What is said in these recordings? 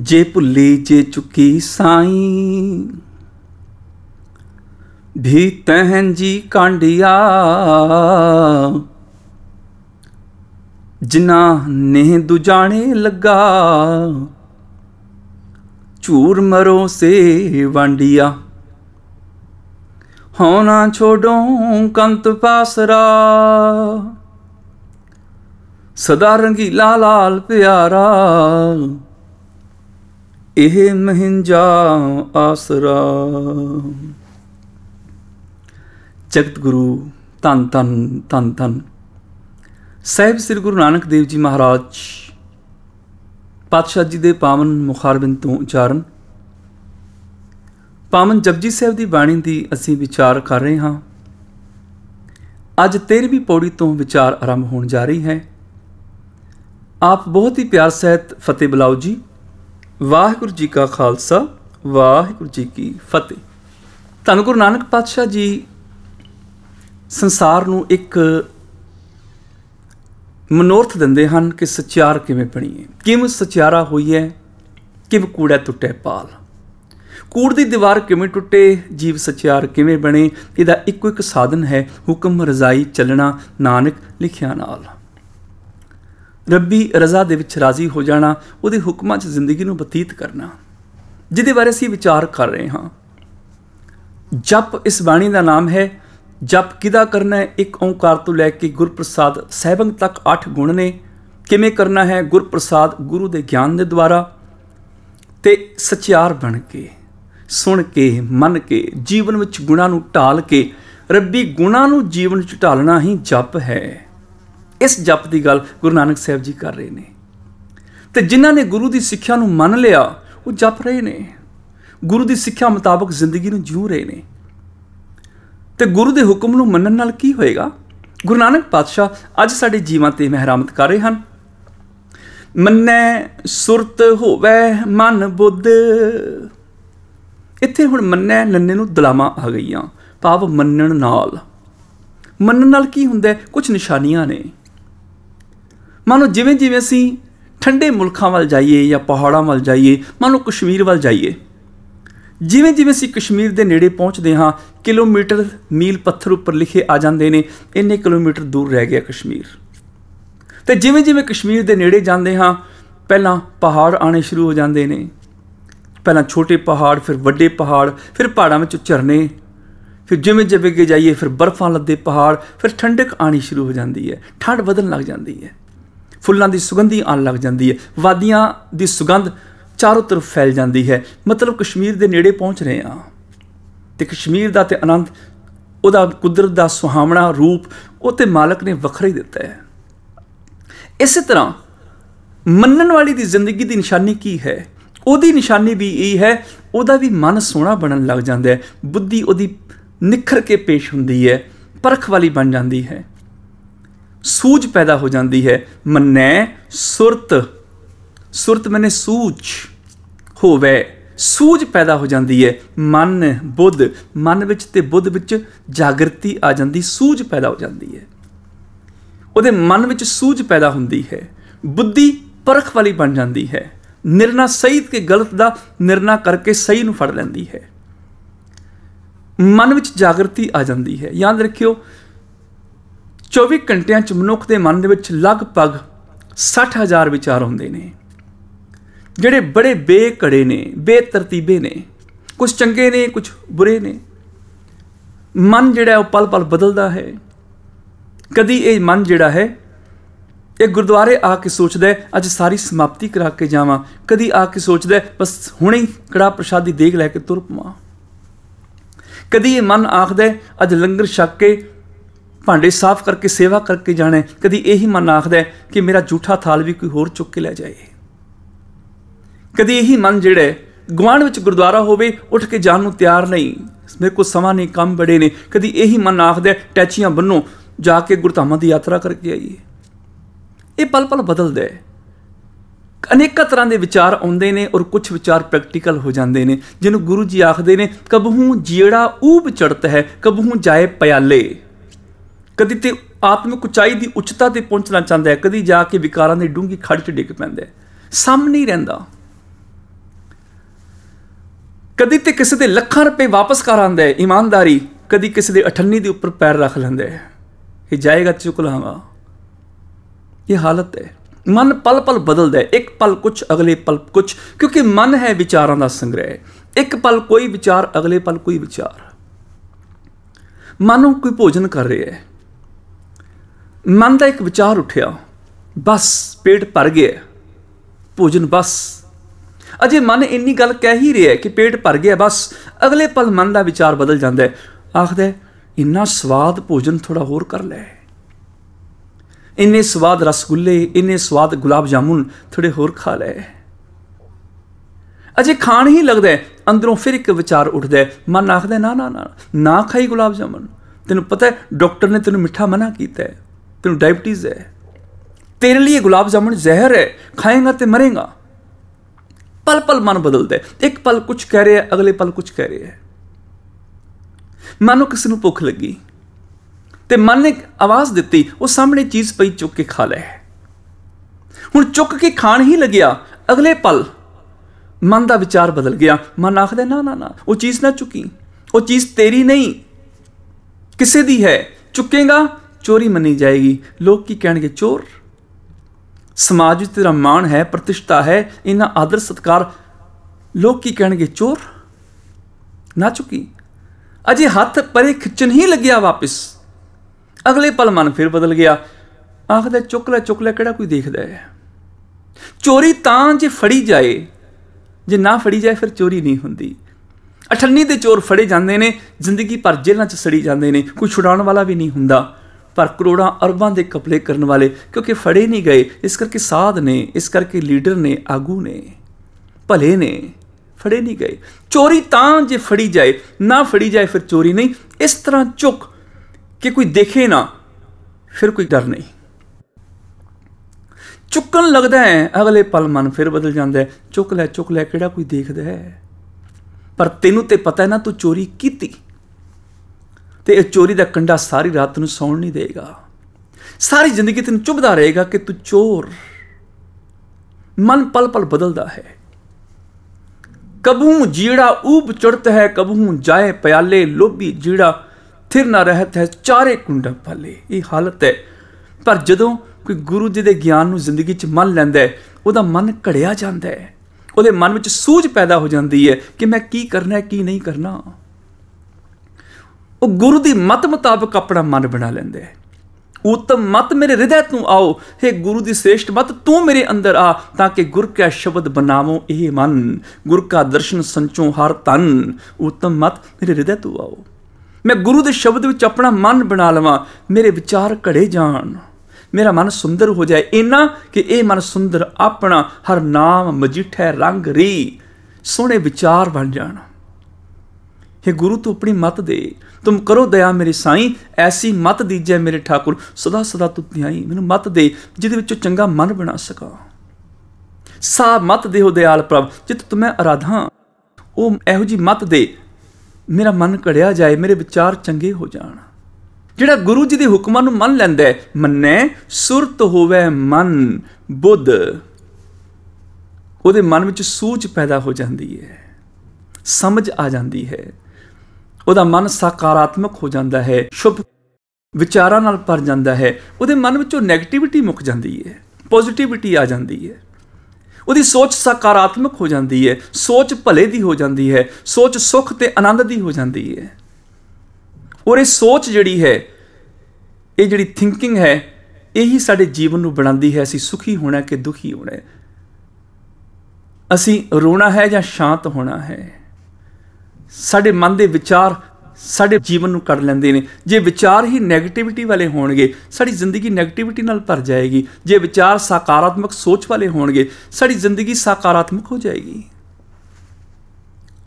ਜੇ ਭੁੱਲੀ ਜੇ ਚੁੱਕੀ ਸਾਈ ਭੀ ਤਹਿਨ ਜੀ ਕਾਂਡਿਆ ਜਿਨਾ ਨੇ ਦੁਜਾਣੇ ਲੱਗਾ ਝੂਰ ਮਰੋ ਸੇ ਵਾਂਡਿਆ ਨਾ ਛੋਡੋ ਕੰਤ ਪਾਸਰਾ ਸਦਾ ਰੰਗੀ ਲਾਲ ਲਾਲ ਪਿਆਰਾ ਇਹ ਮਹਿੰਜਾ ਆਸਰਾ ਜਗਤ ਗੁਰੂ ਤਨ ਤਨ ਤਨ ਤਨ ਸਹਿਬ ਸ੍ਰੀ ਗੁਰੂ ਨਾਨਕ ਦੇਵ ਜੀ ਮਹਾਰਾਜ ਪਾਤਸ਼ਾਹ ਜੀ ਦੇ ਪਾਵਨ ਮੁਖਾਰਬਿੰਦ ਤੋਂ ਉਚਾਰਨ ਪਾਵਨ ਜਪਜੀ ਸਾਹਿਬ ਦੀ ਬਾਣੀ ਦੀ ਅਸੀਂ ਵਿਚਾਰ ਕਰ ਰਹੇ ਹਾਂ ਅੱਜ 13ਵੀਂ ਪੌੜੀ ਤੋਂ ਵਿਚਾਰ ਆਰੰਭ ਹੋਣ ਜਾ ਰਹੀ ਹੈ ਆਪ ਬਹੁਤ ਹੀ ਪਿਆਰ ਸਹਿਤ ਫਤਿਹ ਬਲਾਉ ਜੀ ਵਾਹਿਗੁਰੂ ਜੀ ਕਾ ਖਾਲਸਾ ਵਾਹਿਗੁਰੂ ਜੀ ਕੀ ਫਤਿਹ ਧੰਨ ਗੁਰੂ ਨਾਨਕ ਪਾਤਸ਼ਾਹ ਜੀ ਸੰਸਾਰ ਨੂੰ ਇੱਕ ਮਨੋਰਥ ਦਿੰਦੇ ਹਨ ਕਿ ਸਚਿਆਰ ਕਿਵੇਂ ਬਣੀਏ ਕਿਵੇਂ ਸਚਿਆਰਾ ਹੋਈਏ ਕਿਵੇਂ ਕੂੜਾ ਟੁੱਟੇ ਪਾਲ ਕੂੜ ਦੀ ਦੀਵਾਰ ਕਿਵੇਂ ਟੁੱਟੇ ਜੀਵ ਸਚਿਆਰ ਕਿਵੇਂ ਬਣੇ ਇਹਦਾ ਇੱਕੋ ਇੱਕ ਸਾਧਨ ਹੈ ਹੁਕਮ ਰਜ਼ਾਈ ਚੱਲਣਾ ਨਾਨਕ ਲਿਖਿਆ ਨਾਲ ਰੱਬੀ ਰਜ਼ਾ ਦੇ ਵਿੱਚ ਰਾਜ਼ੀ ਹੋ ਜਾਣਾ ਉਹਦੇ ਹੁਕਮਾਂ 'ਚ ਜ਼ਿੰਦਗੀ ਨੂੰ ਬਤੀਤ ਕਰਨਾ ਜਿਹਦੇ ਬਾਰੇ ਅਸੀਂ ਵਿਚਾਰ ਕਰ ਰਹੇ ਹਾਂ ਜਪ ਇਸ ਬਾਣੀ ਦਾ ਨਾਮ ਹੈ ਜਪ ਕਿਦਾ ਕਰਨਾ ਹੈ ਇੱਕ ਓੰਕਾਰ ਤੋਂ ਲੈ ਕੇ ਗੁਰਪ੍ਰਸਾਦ ਸਹਿਬੰਗ ਤੱਕ 8 ਗੁਣ ਨੇ ਕਿਵੇਂ ਕਰਨਾ ਹੈ ਗੁਰਪ੍ਰਸਾਦ ਗੁਰੂ ਦੇ ਗਿਆਨ ਦੇ ਦੁਆਰਾ ਤੇ ਸਚਿਆਰ ਬਣ ਕੇ ਸੁਣ ਕੇ ਮੰਨ ਕੇ ਜੀਵਨ ਵਿੱਚ ਗੁਣਾ ਨੂੰ ਢਾਲ ਕੇ ਰੱਬੀ ਗੁਣਾ ਨੂੰ ਜੀਵਨ ਚ ਢਾਲਣਾ ਹੀ ਜਪ ਹੈ ਇਸ ਜਪ ਦੀ ਗੱਲ ਗੁਰੂ ਨਾਨਕ ਸਾਹਿਬ ਜੀ ਕਰ ਰਹੇ ਨੇ ਤੇ ਜਿਨ੍ਹਾਂ ਨੇ ਗੁਰੂ ਦੀ ਸਿੱਖਿਆ ਨੂੰ ਮੰਨ ਲਿਆ ਉਹ ਜਪ ਰਹੇ ਨੇ ਗੁਰੂ ਦੀ ਸਿੱਖਿਆ ਮੁਤਾਬਕ ਜ਼ਿੰਦਗੀ ਨੂੰ ਜੂ ਰਹੇ ਨੇ ਤੇ ਗੁਰੂ ਦੇ ਹੁਕਮ ਨੂੰ ਮੰਨਣ ਨਾਲ ਕੀ ਹੋਏਗਾ ਗੁਰੂ ਨਾਨਕ ਪਾਤਸ਼ਾਹ ਅੱਜ ਸਾਡੇ ਜੀਵਾਂ ਤੇ ਮਹਿਰਾਮਤ ਕਰ ਰਹੇ ਹਨ ਮੰਨੈ ਸੁਰਤ ਹੋਵੇ ਮਨ ਬੁੱਧ ਇੱਥੇ ਹੁਣ ਮੰਨੈ ਨੰਨੇ ਨੂੰ ਦਲਾਮਾ ਆ ਗਈਆਂ ਭਾਵ ਮੰਨਣ ਨਾਲ ਮੰਨਣ ਨਾਲ ਕੀ ਹੁੰਦਾ ਕੁਝ ਨਿਸ਼ਾਨੀਆਂ ਨੇ ਮਾਨੋ ਜਿਵੇਂ ਜਿਵੇਂ ਅਸੀਂ ਠੰਡੇ ਮੁਲਕਾਂ ਵੱਲ ਜਾਈਏ ਜਾਂ ਪਹਾੜਾਂ ਵੱਲ ਜਾਈਏ ਮਾਨੋ ਕਸ਼ਮੀਰ ਵੱਲ ਜਾਈਏ ਜਿਵੇਂ ਜਿਵੇਂ ਅਸੀਂ ਕਸ਼ਮੀਰ ਦੇ ਨੇੜੇ ਪਹੁੰਚਦੇ ਹਾਂ ਕਿਲੋਮੀਟਰ ਮੀਲ ਪੱਥਰ ਉੱਪਰ ਲਿਖੇ ਆ ਜਾਂਦੇ ਨੇ ਇੰਨੇ ਕਿਲੋਮੀਟਰ ਦੂਰ ਰਹਿ ਗਿਆ ਕਸ਼ਮੀਰ ਤੇ ਜਿਵੇਂ ਜਿਵੇਂ ਕਸ਼ਮੀਰ ਦੇ ਨੇੜੇ ਜਾਂਦੇ ਹਾਂ ਪਹਿਲਾਂ ਪਹਾੜ ਆਣੇ ਸ਼ੁਰੂ ਹੋ ਜਾਂਦੇ ਨੇ ਪਹਿਲਾਂ ਛੋਟੇ ਪਹਾੜ ਫਿਰ ਵੱਡੇ ਪਹਾੜ ਫਿਰ ਪਹਾੜਾਂ ਵਿੱਚ ਝਰਨੇ ਫਿਰ ਜਿਵੇਂ ਜਿਵੇਂ ਅੱਗੇ ਜਾਈਏ ਫਿਰ ਬਰਫ਼ਾਂ ਲੱਦੇ ਪਹਾੜ ਫਿਰ ਠੰਡਕ ਆਣੀ ਸ਼ੁਰੂ ਹੋ ਜਾਂਦੀ ਹੈ ਠੰਡ ਵਧਣ ਲੱਗ ਜਾਂਦੀ ਹੈ ਫੁੱਲਾਂ ਦੀ ਸੁਗੰਧੀ ਆਣ ਲੱਗ ਜਾਂਦੀ ਹੈ ਵਾਦੀਆਂ ਦੀ ਸੁਗੰਧ ਚਾਰੋਂ ਤਰਫ ਫੈਲ ਜਾਂਦੀ ਹੈ ਮਤਲਬ ਕਸ਼ਮੀਰ ਦੇ ਨੇੜੇ ਪਹੁੰਚ ਰਹੇ ਆ ਤੇ ਕਸ਼ਮੀਰ ਦਾ ਤੇ ਆਨੰਦ ਉਹਦਾ ਕੁਦਰਤ ਦਾ ਸੁਹਾਵਣਾ ਰੂਪ ਉਹ ਤੇ ਮਾਲਕ ਨੇ ਵੱਖਰਾ ਹੀ ਦਿੱਤਾ ਹੈ ਇਸੇ ਤਰ੍ਹਾਂ ਮੰਨਣ ਵਾਲੀ ਦੀ ਜ਼ਿੰਦਗੀ ਦੀ ਨਿਸ਼ਾਨੀ ਕੀ ਹੈ ਉਹਦੀ ਨਿਸ਼ਾਨੀ ਵੀ ਇਹ ਹੈ ਉਹਦਾ ਵੀ ਮਨ ਸੋਹਣਾ ਬਣਨ ਲੱਗ ਜਾਂਦਾ ਹੈ ਬੁੱਧੀ ਉਹਦੀ ਨਿਖਰ ਕੇ ਪੇਸ਼ ਹੁੰਦੀ ਹੈ ਪਰਖ ਵਾਲੀ ਬਣ ਜਾਂਦੀ ਹੈ ਸੂਝ ਪੈਦਾ ਹੋ ਜਾਂਦੀ ਹੈ ਮਨੈ ਸੁਰਤ ਸੁਰਤ ਮੈਨੇ ਸੂਝ ਹੋਵੇ ਸੂਝ ਪੈਦਾ ਹੋ ਜਾਂਦੀ ਹੈ ਮਨ ਬੁੱਧ ਮਨ ਵਿੱਚ ਤੇ ਬੁੱਧ ਵਿੱਚ ਜਾਗਰਤੀ ਆ ਜਾਂਦੀ ਸੂਝ ਪੈਦਾ ਹੋ ਜਾਂਦੀ ਹੈ ਉਹਦੇ ਮਨ ਵਿੱਚ ਸੂਝ ਪੈਦਾ ਹੁੰਦੀ ਹੈ ਬੁੱਧੀ ਪਰਖ ਵਾਲੀ ਬਣ ਜਾਂਦੀ ਹੈ ਨਿਰਣਾ ਸਹੀ ਤੇ ਗਲਤ ਦਾ ਨਿਰਣਾ ਕਰਕੇ ਸਹੀ ਨੂੰ ਫੜ ਲੈਂਦੀ ਹੈ ਮਨ ਵਿੱਚ ਜਾਗਰਤੀ ਆ ਜਾਂਦੀ ਹੈ ਯਾਦ ਰੱਖਿਓ 24 ਘੰਟਿਆਂ 'ਚ ਮਨੁੱਖ ਦੇ ਮਨ ਦੇ ਵਿੱਚ ਲਗਭਗ 60000 ਵਿਚਾਰ ਹੁੰਦੇ ਨੇ ਜਿਹੜੇ ਬੜੇ ਬੇਕੜੇ ਨੇ ਬੇਤਰਤੀਬੇ ਨੇ ਕੁਝ ਚੰਗੇ ਨੇ ਕੁਝ ਬੁਰੇ ਨੇ ਮਨ ਜਿਹੜਾ ਉਹ ਪਲ-ਪਲ ਬਦਲਦਾ ਹੈ ਕਦੀ ਇਹ ਮਨ ਜਿਹੜਾ ਹੈ ਇਹ ਗੁਰਦੁਆਰੇ ਆ ਕੇ ਸੋਚਦਾ ਹੈ ਅੱਜ ਸਾਰੀ ਸਮਾਪਤੀ ਕਰਾ ਕੇ ਜਾਵਾਂ ਕਦੀ ਆ ਕੇ ਸੋਚਦਾ ਬਸ ਹੁਣੇ ਹੀ ਕੜਾ ਪ੍ਰਸ਼ਾਦੀ ਦੇਖ ਲੈ ਕੇ ਤੁਰ ਪਵਾਂ ਕਦੀ ਇਹ ਮਨ ਆਖਦਾ ਅੱਜ ਲੰਗਰ ਛੱਕ ਕੇ ਭਾਂਡੇ ਸਾਫ਼ ਕਰਕੇ ਸੇਵਾ ਕਰਕੇ ਜਾਣਾ ਕਦੀ ਇਹੀ ਮਨ ਆਖਦਾ ਕਿ ਮੇਰਾ ਝੂਠਾ ਥਾਲ ਵੀ ਕੋਈ ਹੋਰ ਚੁੱਕ ਕੇ ਲੈ ਜਾਏ ਕਦੀ ਇਹੀ ਮਨ ਜਿਹੜਾ ਗਵਾਂਡ ਵਿੱਚ ਗੁਰਦੁਆਰਾ ਹੋਵੇ ਉੱਠ ਕੇ ਜਾਣ ਨੂੰ ਤਿਆਰ ਨਹੀਂ ਮੇਰੇ ਕੋਲ ਸਮਾਂ ਨਹੀਂ ਕੰਮ ਬੜੇ ਨੇ ਕਦੀ ਇਹੀ ਮਨ ਆਖਦਾ ਟੈਚੀਆਂ ਬੰਨੋ ਜਾ ਕੇ ਗੁਰਧਾਮਾਂ ਦੀ ਯਾਤਰਾ ਕਰਕੇ ਆਈਏ ਇਹ ਪਲ ਪਲ ਬਦਲਦਾ ਹੈ ਅਨੇਕਾਂ ਤਰ੍ਹਾਂ ਦੇ ਵਿਚਾਰ ਆਉਂਦੇ ਨੇ ਔਰ ਕੁਝ ਵਿਚਾਰ ਪ੍ਰੈਕਟੀਕਲ ਹੋ ਜਾਂਦੇ ਨੇ ਜਿਹਨੂੰ ਗੁਰੂ ਜੀ ਆਖਦੇ ਨੇ ਕਬਹੂ ਜਿਹੜਾ ਊਬ ਚੜਤ ਹੈ ਕਬਹੂ ਜਾਏ ਪਿਆਲੇ ਕਦੀ ਤੇ ਆਤਮਿਕ ਉਚਾਈ ਦੀ ਉੱਚਤਾ ਤੇ ਪਹੁੰਚਣਾ ਚਾਹੁੰਦਾ ਹੈ ਕਦੀ ਜਾ ਕੇ ਵਿਕਾਰਾਂ ਦੀ ਡੂੰਗੀ ਖੜ 'ਚ ਡਿੱਗ ਪੈਂਦਾ ਹੈ ਸਮ ਨਹੀਂ ਰਹਿੰਦਾ ਕਦੀ ਤੇ ਕਿਸੇ ਦੇ ਲੱਖਾਂ ਰੁਪਏ ਵਾਪਸ ਕਰ ਆਂਦਾ ਹੈ ਇਮਾਨਦਾਰੀ ਕਦੀ ਕਿਸੇ ਦੇ ਅਠੰਨੀ ਦੇ ਉੱਪਰ ਪੈਰ ਰੱਖ ਲੈਂਦਾ ਹੈ ਕਿ ਜਾਏਗਾ ਚੁਕਲਾਵਾ ਇਹ ਹਾਲਤ ਹੈ ਮਨ ਪਲ ਪਲ ਬਦਲਦਾ ਹੈ ਇੱਕ ਪਲ ਕੁਝ ਅਗਲੇ ਪਲ ਕੁਝ ਕਿਉਂਕਿ ਮਨ ਹੈ ਵਿਚਾਰਾਂ ਦਾ ਸੰਗ੍ਰਹਿ ਇੱਕ ਪਲ ਕੋਈ ਵਿਚਾਰ ਅਗਲੇ ਪਲ ਕੋਈ ਵਿਚਾਰ ਮਨ ਨੂੰ ਕੋਈ ਭੋਜਨ ਕਰ ਰਿਹਾ ਹੈ ਮਨ ਦਾ ਇੱਕ ਵਿਚਾਰ ਉੱਠਿਆ ਬਸ ਪੇਟ ਭਰ ਗਿਆ ਭੋਜਨ ਬਸ ਅਜੇ ਮਨ ਇੰਨੀ ਗੱਲ ਕਹਿ ਹੀ ਰਿਹਾ ਕਿ ਪੇਟ ਭਰ ਗਿਆ ਬਸ ਅਗਲੇ ਪਲ ਮਨ ਦਾ ਵਿਚਾਰ ਬਦਲ ਜਾਂਦਾ ਹੈ ਆਖਦਾ ਇੰਨਾ ਸਵਾਦ ਭੋਜਨ ਥੋੜਾ ਹੋਰ ਕਰ ਲੈ ਇੰਨੇ ਸਵਾਦ ਰਸਗੁੱਲੇ ਇੰਨੇ ਸਵਾਦ ਗੁਲਾਬ ਜਾਮੁਨ ਥੋੜੇ ਹੋਰ ਖਾ ਲੈ ਅਜੇ ਖਾਣ ਹੀ ਲੱਗਦਾ ਅੰਦਰੋਂ ਫਿਰ ਇੱਕ ਵਿਚਾਰ ਉੱਠਦਾ ਮਨ ਆਖਦਾ ਨਾ ਨਾ ਨਾ ਨਾ ਖਾਈ ਗੁਲਾਬ ਜਾਮੁਨ ਤੈਨੂੰ ਪਤਾ ਹੈ ਡਾਕਟਰ ਨੇ ਤੈਨੂੰ ਮਿੱਠਾ ਮਨਾ ਕੀਤਾ ਹੈ ਤੈਨੂੰ ਡਾਇਬਟੀਜ਼ ਹੈ ਤੇਰੇ ਲਈ ਗੁਲਾਬ ਜਾਮਣ ਜ਼ਹਿਰ ਹੈ ਖਾਏਗਾ ਤੇ ਮਰੇਗਾ ਪਲ ਪਲ ਮਨ ਬਦਲਦਾ ਇੱਕ ਪਲ ਕੁਝ ਕਹਿ ਰਿਹਾ ਅਗਲੇ ਪਲ ਕੁਝ ਕਹਿ ਰਿਹਾ ਮਨ ਨੂੰ ਕਿਸ ਨੂੰ ਭੁੱਖ ਲੱਗੀ ਤੇ ਮਨ ਨੇ ਆਵਾਜ਼ ਦਿੱਤੀ ਉਹ ਸਾਹਮਣੇ ਚੀਜ਼ ਪਈ ਚੁੱਕ ਕੇ ਖਾ ਲੈ ਹੁਣ ਚੁੱਕ ਕੇ ਖਾਣ ਹੀ ਲੱਗਿਆ ਅਗਲੇ ਪਲ ਮਨ ਦਾ ਵਿਚਾਰ ਬਦਲ ਗਿਆ ਮਨ ਆਖਦਾ ਨਾ ਨਾ ਨਾ ਉਹ ਚੀਜ਼ ਨਾ ਚੁੱਕੀ ਉਹ ਚੀਜ਼ ਤੇਰੀ ਨਹੀਂ ਕਿਸੇ ਦੀ ਹੈ ਚੁੱਕੇਗਾ ਚੋਰੀ ਮੰਨੀ ਜਾਏਗੀ ਲੋਕ ਕੀ ਕਹਿਣਗੇ ਚੋਰ ਸਮਾਜ ਵਿੱਚ ਤੇਰਾ ਮਾਣ ਹੈ ਪ੍ਰਤਿਸ਼ਠਾ ਹੈ ਇਹਨਾਂ ਆਦਰ ਸਤਕਾਰ ਲੋਕ ਕੀ ਕਹਿਣਗੇ ਚੋਰ ਨਾ ਚੁਕੀ ਅਜੇ ਹੱਥ ਪਰੇ ਖਿੱਚਣ ਹੀ ਲੱਗਿਆ ਵਾਪਿਸ ਅਗਲੇ ਪਲ ਮਨ ਫਿਰ ਬਦਲ ਗਿਆ ਆਖਦਾ ਚੁੱਕ ਲੈ ਚੁੱਕ ਲੈ ਕਿਹੜਾ ਕੋਈ ਦੇਖਦਾ ਹੈ ਚੋਰੀ ਤਾਂ ਜੇ ਫੜੀ ਜਾਏ ਜੇ ਨਾ ਫੜੀ ਜਾਏ ਫਿਰ ਚੋਰੀ ਨਹੀਂ ਹੁੰਦੀ ਅਠੰਨੀ ਦੇ ਚੋਰ ਫੜੇ ਜਾਂਦੇ ਨੇ ਜ਼ਿੰਦਗੀ ਭਰ ਜੇਲ੍ਹਾਂ 'ਚ ਸੜੀ ਜਾਂਦੇ ਨੇ ਕੋਈ ਛੁਡਾਉਣ ਵਾਲਾ ਵੀ ਨਹੀਂ ਹੁੰਦਾ ਪਰ ਕਰੋੜਾਂ ਅਰਬਾਂ ਦੇ ਕਪਲੇ ਕਰਨ ਵਾਲੇ ਕਿਉਂਕਿ ਫੜੇ ਨਹੀਂ ਗਏ ਇਸ ਕਰਕੇ ਸਾਧ ਨੇ ਇਸ ਕਰਕੇ ਲੀਡਰ ਨੇ ਆਗੂ ਨੇ ਭਲੇ ਨੇ ਫੜੇ ਨਹੀਂ ਗਏ ਚੋਰੀ ਤਾਂ ਜੇ ਫੜੀ ਜਾਏ ਨਾ ਫੜੀ ਜਾਏ ਫਿਰ ਚੋਰੀ ਨਹੀਂ ਇਸ ਤਰ੍ਹਾਂ ਚੁੱਕ ਕਿ ਕੋਈ ਦੇਖੇ ਨਾ ਫਿਰ ਕੋਈ ਡਰ ਨਹੀਂ ਚੁੱਕਣ ਲੱਗਦਾ ਹੈ ਅਗਲੇ ਪਲ ਮਨ ਫਿਰ ਬਦਲ ਜਾਂਦਾ ਹੈ ਚੁੱਕ ਲੈ ਚੁੱਕ ਲੈ ਕਿਹੜਾ ਕੋਈ ਦੇਖਦਾ ਹੈ ਪਰ ਤੈਨੂੰ ਤੇ ਪਤਾ ਹੈ ਨਾ ਤੂੰ ਚੋਰੀ ਕੀਤੀ ਤੇ ਇਹ ਚੋਰੀ ਦਾ ਕੰਡਾ ਸਾਰੀ ਰਾਤ ਨੂੰ ਸੌਣ ਨਹੀਂ ਦੇਗਾ ਸਾਰੀ ਜ਼ਿੰਦਗੀ ਤੈਨੂੰ ਚੁਭਦਾ ਰਹੇਗਾ ਕਿ ਤੂੰ ਚੋਰ ਮਨ ਪਲ ਪਲ ਬਦਲਦਾ ਹੈ ਕਬੂ ਜੀੜਾ ਊਬ ਚੜਤ ਹੈ ਕਬੂ ਜਾਏ ਪਿਆਲੇ ਲੋਭੀ ਜੀੜਾ ਥਿਰ ਨਾ ਰਹਤ ਹੈ ਚਾਰੇ ਕੁੰਡਾ ਭਲੇ ਇਹ ਹਾਲਤ ਹੈ ਪਰ ਜਦੋਂ ਕੋਈ ਗੁਰੂ ਜੀ ਦੇ ਗਿਆਨ ਨੂੰ ਜ਼ਿੰਦਗੀ 'ਚ ਮੰਨ ਲੈਂਦਾ ਹੈ ਉਹਦਾ ਮਨ ਘੜਿਆ ਜਾਂਦਾ ਹੈ ਉਹਦੇ ਮਨ ਵਿੱਚ ਸੂਝ ਪੈਦਾ ਹੋ ਜਾਂਦੀ ਹੈ ਕਿ ਮੈਂ ਕੀ ਕਰਨਾ ਹੈ ਕੀ ਨਹੀਂ ਕਰਨਾ ਉਹ ਗੁਰੂ ਦੀ ਮਤ ਮੁਤਾਬਕ ਆਪਣਾ ਮਨ ਬਣਾ ਲੈਂਦੇ ਹੈ ਉਤਮ ਮਤ ਮੇਰੇ ਹਿਰਦੇ ਤੋਂ ਆਓ ਹੈ ਗੁਰੂ ਦੀ ਸ੍ਰੇਸ਼ਟ ਮਤ ਤੂੰ ਮੇਰੇ ਅੰਦਰ ਆ ਤਾਂ ਕਿ ਗੁਰ ਕਾ ਸ਼ਬਦ ਬਨਾਵੋ ਇਹ ਮਨ ਗੁਰ ਕਾ ਦਰਸ਼ਨ ਸੰਚੋ ਹਰ ਤਨ ਉਤਮ ਮਤ ਮੇਰੇ ਹਿਰਦੇ ਤੋਂ ਆਓ ਮੈਂ ਗੁਰੂ ਦੇ ਸ਼ਬਦ ਵਿੱਚ ਆਪਣਾ ਮਨ ਬਣਾ ਲਵਾਂ ਮੇਰੇ ਵਿਚਾਰ ਘੜੇ ਜਾਣ ਮੇਰਾ ਮਨ ਸੁੰਦਰ ਹੋ ਜਾਏ ਇਨਾ ਕਿ ਇਹ ਮਨ ਸੁੰਦਰ ਆਪਣਾ ਹਰ ਨਾਮ ਮਜੀਠੇ ਰੰਗ ਰੀ ਸੋਹਣੇ ਵਿਚਾਰ ਬਣ ਜਾਣ हे गुरु तू अपनी मत दे तुम ਕਰੋ ਦਇਆ ਮੇਰੇ ਸਾਈਂ ਐਸੀ ਮਤ ਦੀਜੈ ਮੇਰੇ ਠਾਕੁਰ ਸਦਾ ਸਦਾ ਤੂੰ ਧਿਆਈ ਮੈਨੂੰ ਮਤ ਦੇ ਜਿਹਦੇ ਵਿੱਚੋਂ ਚੰਗਾ ਮਨ ਬਣਾ ਸਕਾਂ ਸਾ ਮਤ ਦੇਹੋ ਦਿਆਲ ਪ੍ਰਭ ਜਿਤ ਤੁਮੈ ਅਰਾਧਾਂ ਉਹ ਇਹੋ ਜੀ ਮਤ ਦੇ ਮੇਰਾ ਮਨ ਘੜਿਆ ਜਾਏ ਮੇਰੇ ਵਿਚਾਰ ਚੰਗੇ ਹੋ ਜਾਣ ਜਿਹੜਾ ਗੁਰੂ ਜੀ ਦੇ ਹੁਕਮਾਂ ਨੂੰ ਮੰਨ ਲੈਂਦਾ ਹੈ ਮੰਨੈ ਸੁਰਤ ਹੋਵੇ ਮਨ ਬੁੱਧ ਉਹਦੇ ਮਨ ਵਿੱਚ ਸੂਝ ਪੈਦਾ ਹੋ ਜਾਂਦੀ ਹੈ ਸਮਝ ਆ ਜਾਂਦੀ ਹੈ ਉਹਦਾ ਮਨ ਸਕਾਰਾਤਮਕ ਹੋ ਜਾਂਦਾ ਹੈ ਸ਼ੁਭ ਵਿਚਾਰਾਂ ਨਾਲ ਭਰ ਜਾਂਦਾ ਹੈ ਉਹਦੇ ਮਨ ਵਿੱਚੋਂ ਨੈਗੇਟਿਵਿਟੀ ਮੁੱਕ ਜਾਂਦੀ ਹੈ ਪੋਜ਼ਿਟਿਵਿਟੀ ਆ ਜਾਂਦੀ ਹੈ ਉਹਦੀ ਸੋਚ ਸਕਾਰਾਤਮਕ ਹੋ ਜਾਂਦੀ ਹੈ ਸੋਚ ਭਲੇ ਦੀ ਹੋ ਜਾਂਦੀ ਹੈ ਸੋਚ ਸੁੱਖ ਤੇ ਆਨੰਦ ਦੀ ਹੋ ਜਾਂਦੀ ਹੈ ਔਰ ਇਹ ਸੋਚ ਜਿਹੜੀ ਹੈ ਇਹ ਜਿਹੜੀ ਥਿੰਕਿੰਗ ਹੈ ਇਹੀ ਸਾਡੇ ਜੀਵਨ ਨੂੰ ਬਣਾਉਂਦੀ ਹੈ ਅਸੀਂ ਸੁਖੀ ਹੋਣਾ ਕਿ ਦੁਖੀ ਹੋਣਾ ਅਸੀਂ ਰੋਣਾ ਹੈ ਜਾਂ ਸ਼ਾਂਤ ਹੋਣਾ ਹੈ ਸਾਡੇ ਮਨ ਦੇ ਵਿਚਾਰ ਸਾਡੇ ਜੀਵਨ ਨੂੰ ਕੱਢ ਲੈਂਦੇ ਨੇ ਜੇ ਵਿਚਾਰ ਹੀ 네ਗੇਟਿਵਿਟੀ ਵਾਲੇ ਹੋਣਗੇ ਸਾਡੀ ਜ਼ਿੰਦਗੀ 네ਗੇਟਿਵਿਟੀ ਨਾਲ ਭਰ ਜਾਏਗੀ ਜੇ ਵਿਚਾਰ ਸਕਾਰਾਤਮਕ ਸੋਚ ਵਾਲੇ ਹੋਣਗੇ ਸਾਡੀ ਜ਼ਿੰਦਗੀ ਸਕਾਰਾਤਮਕ ਹੋ ਜਾਏਗੀ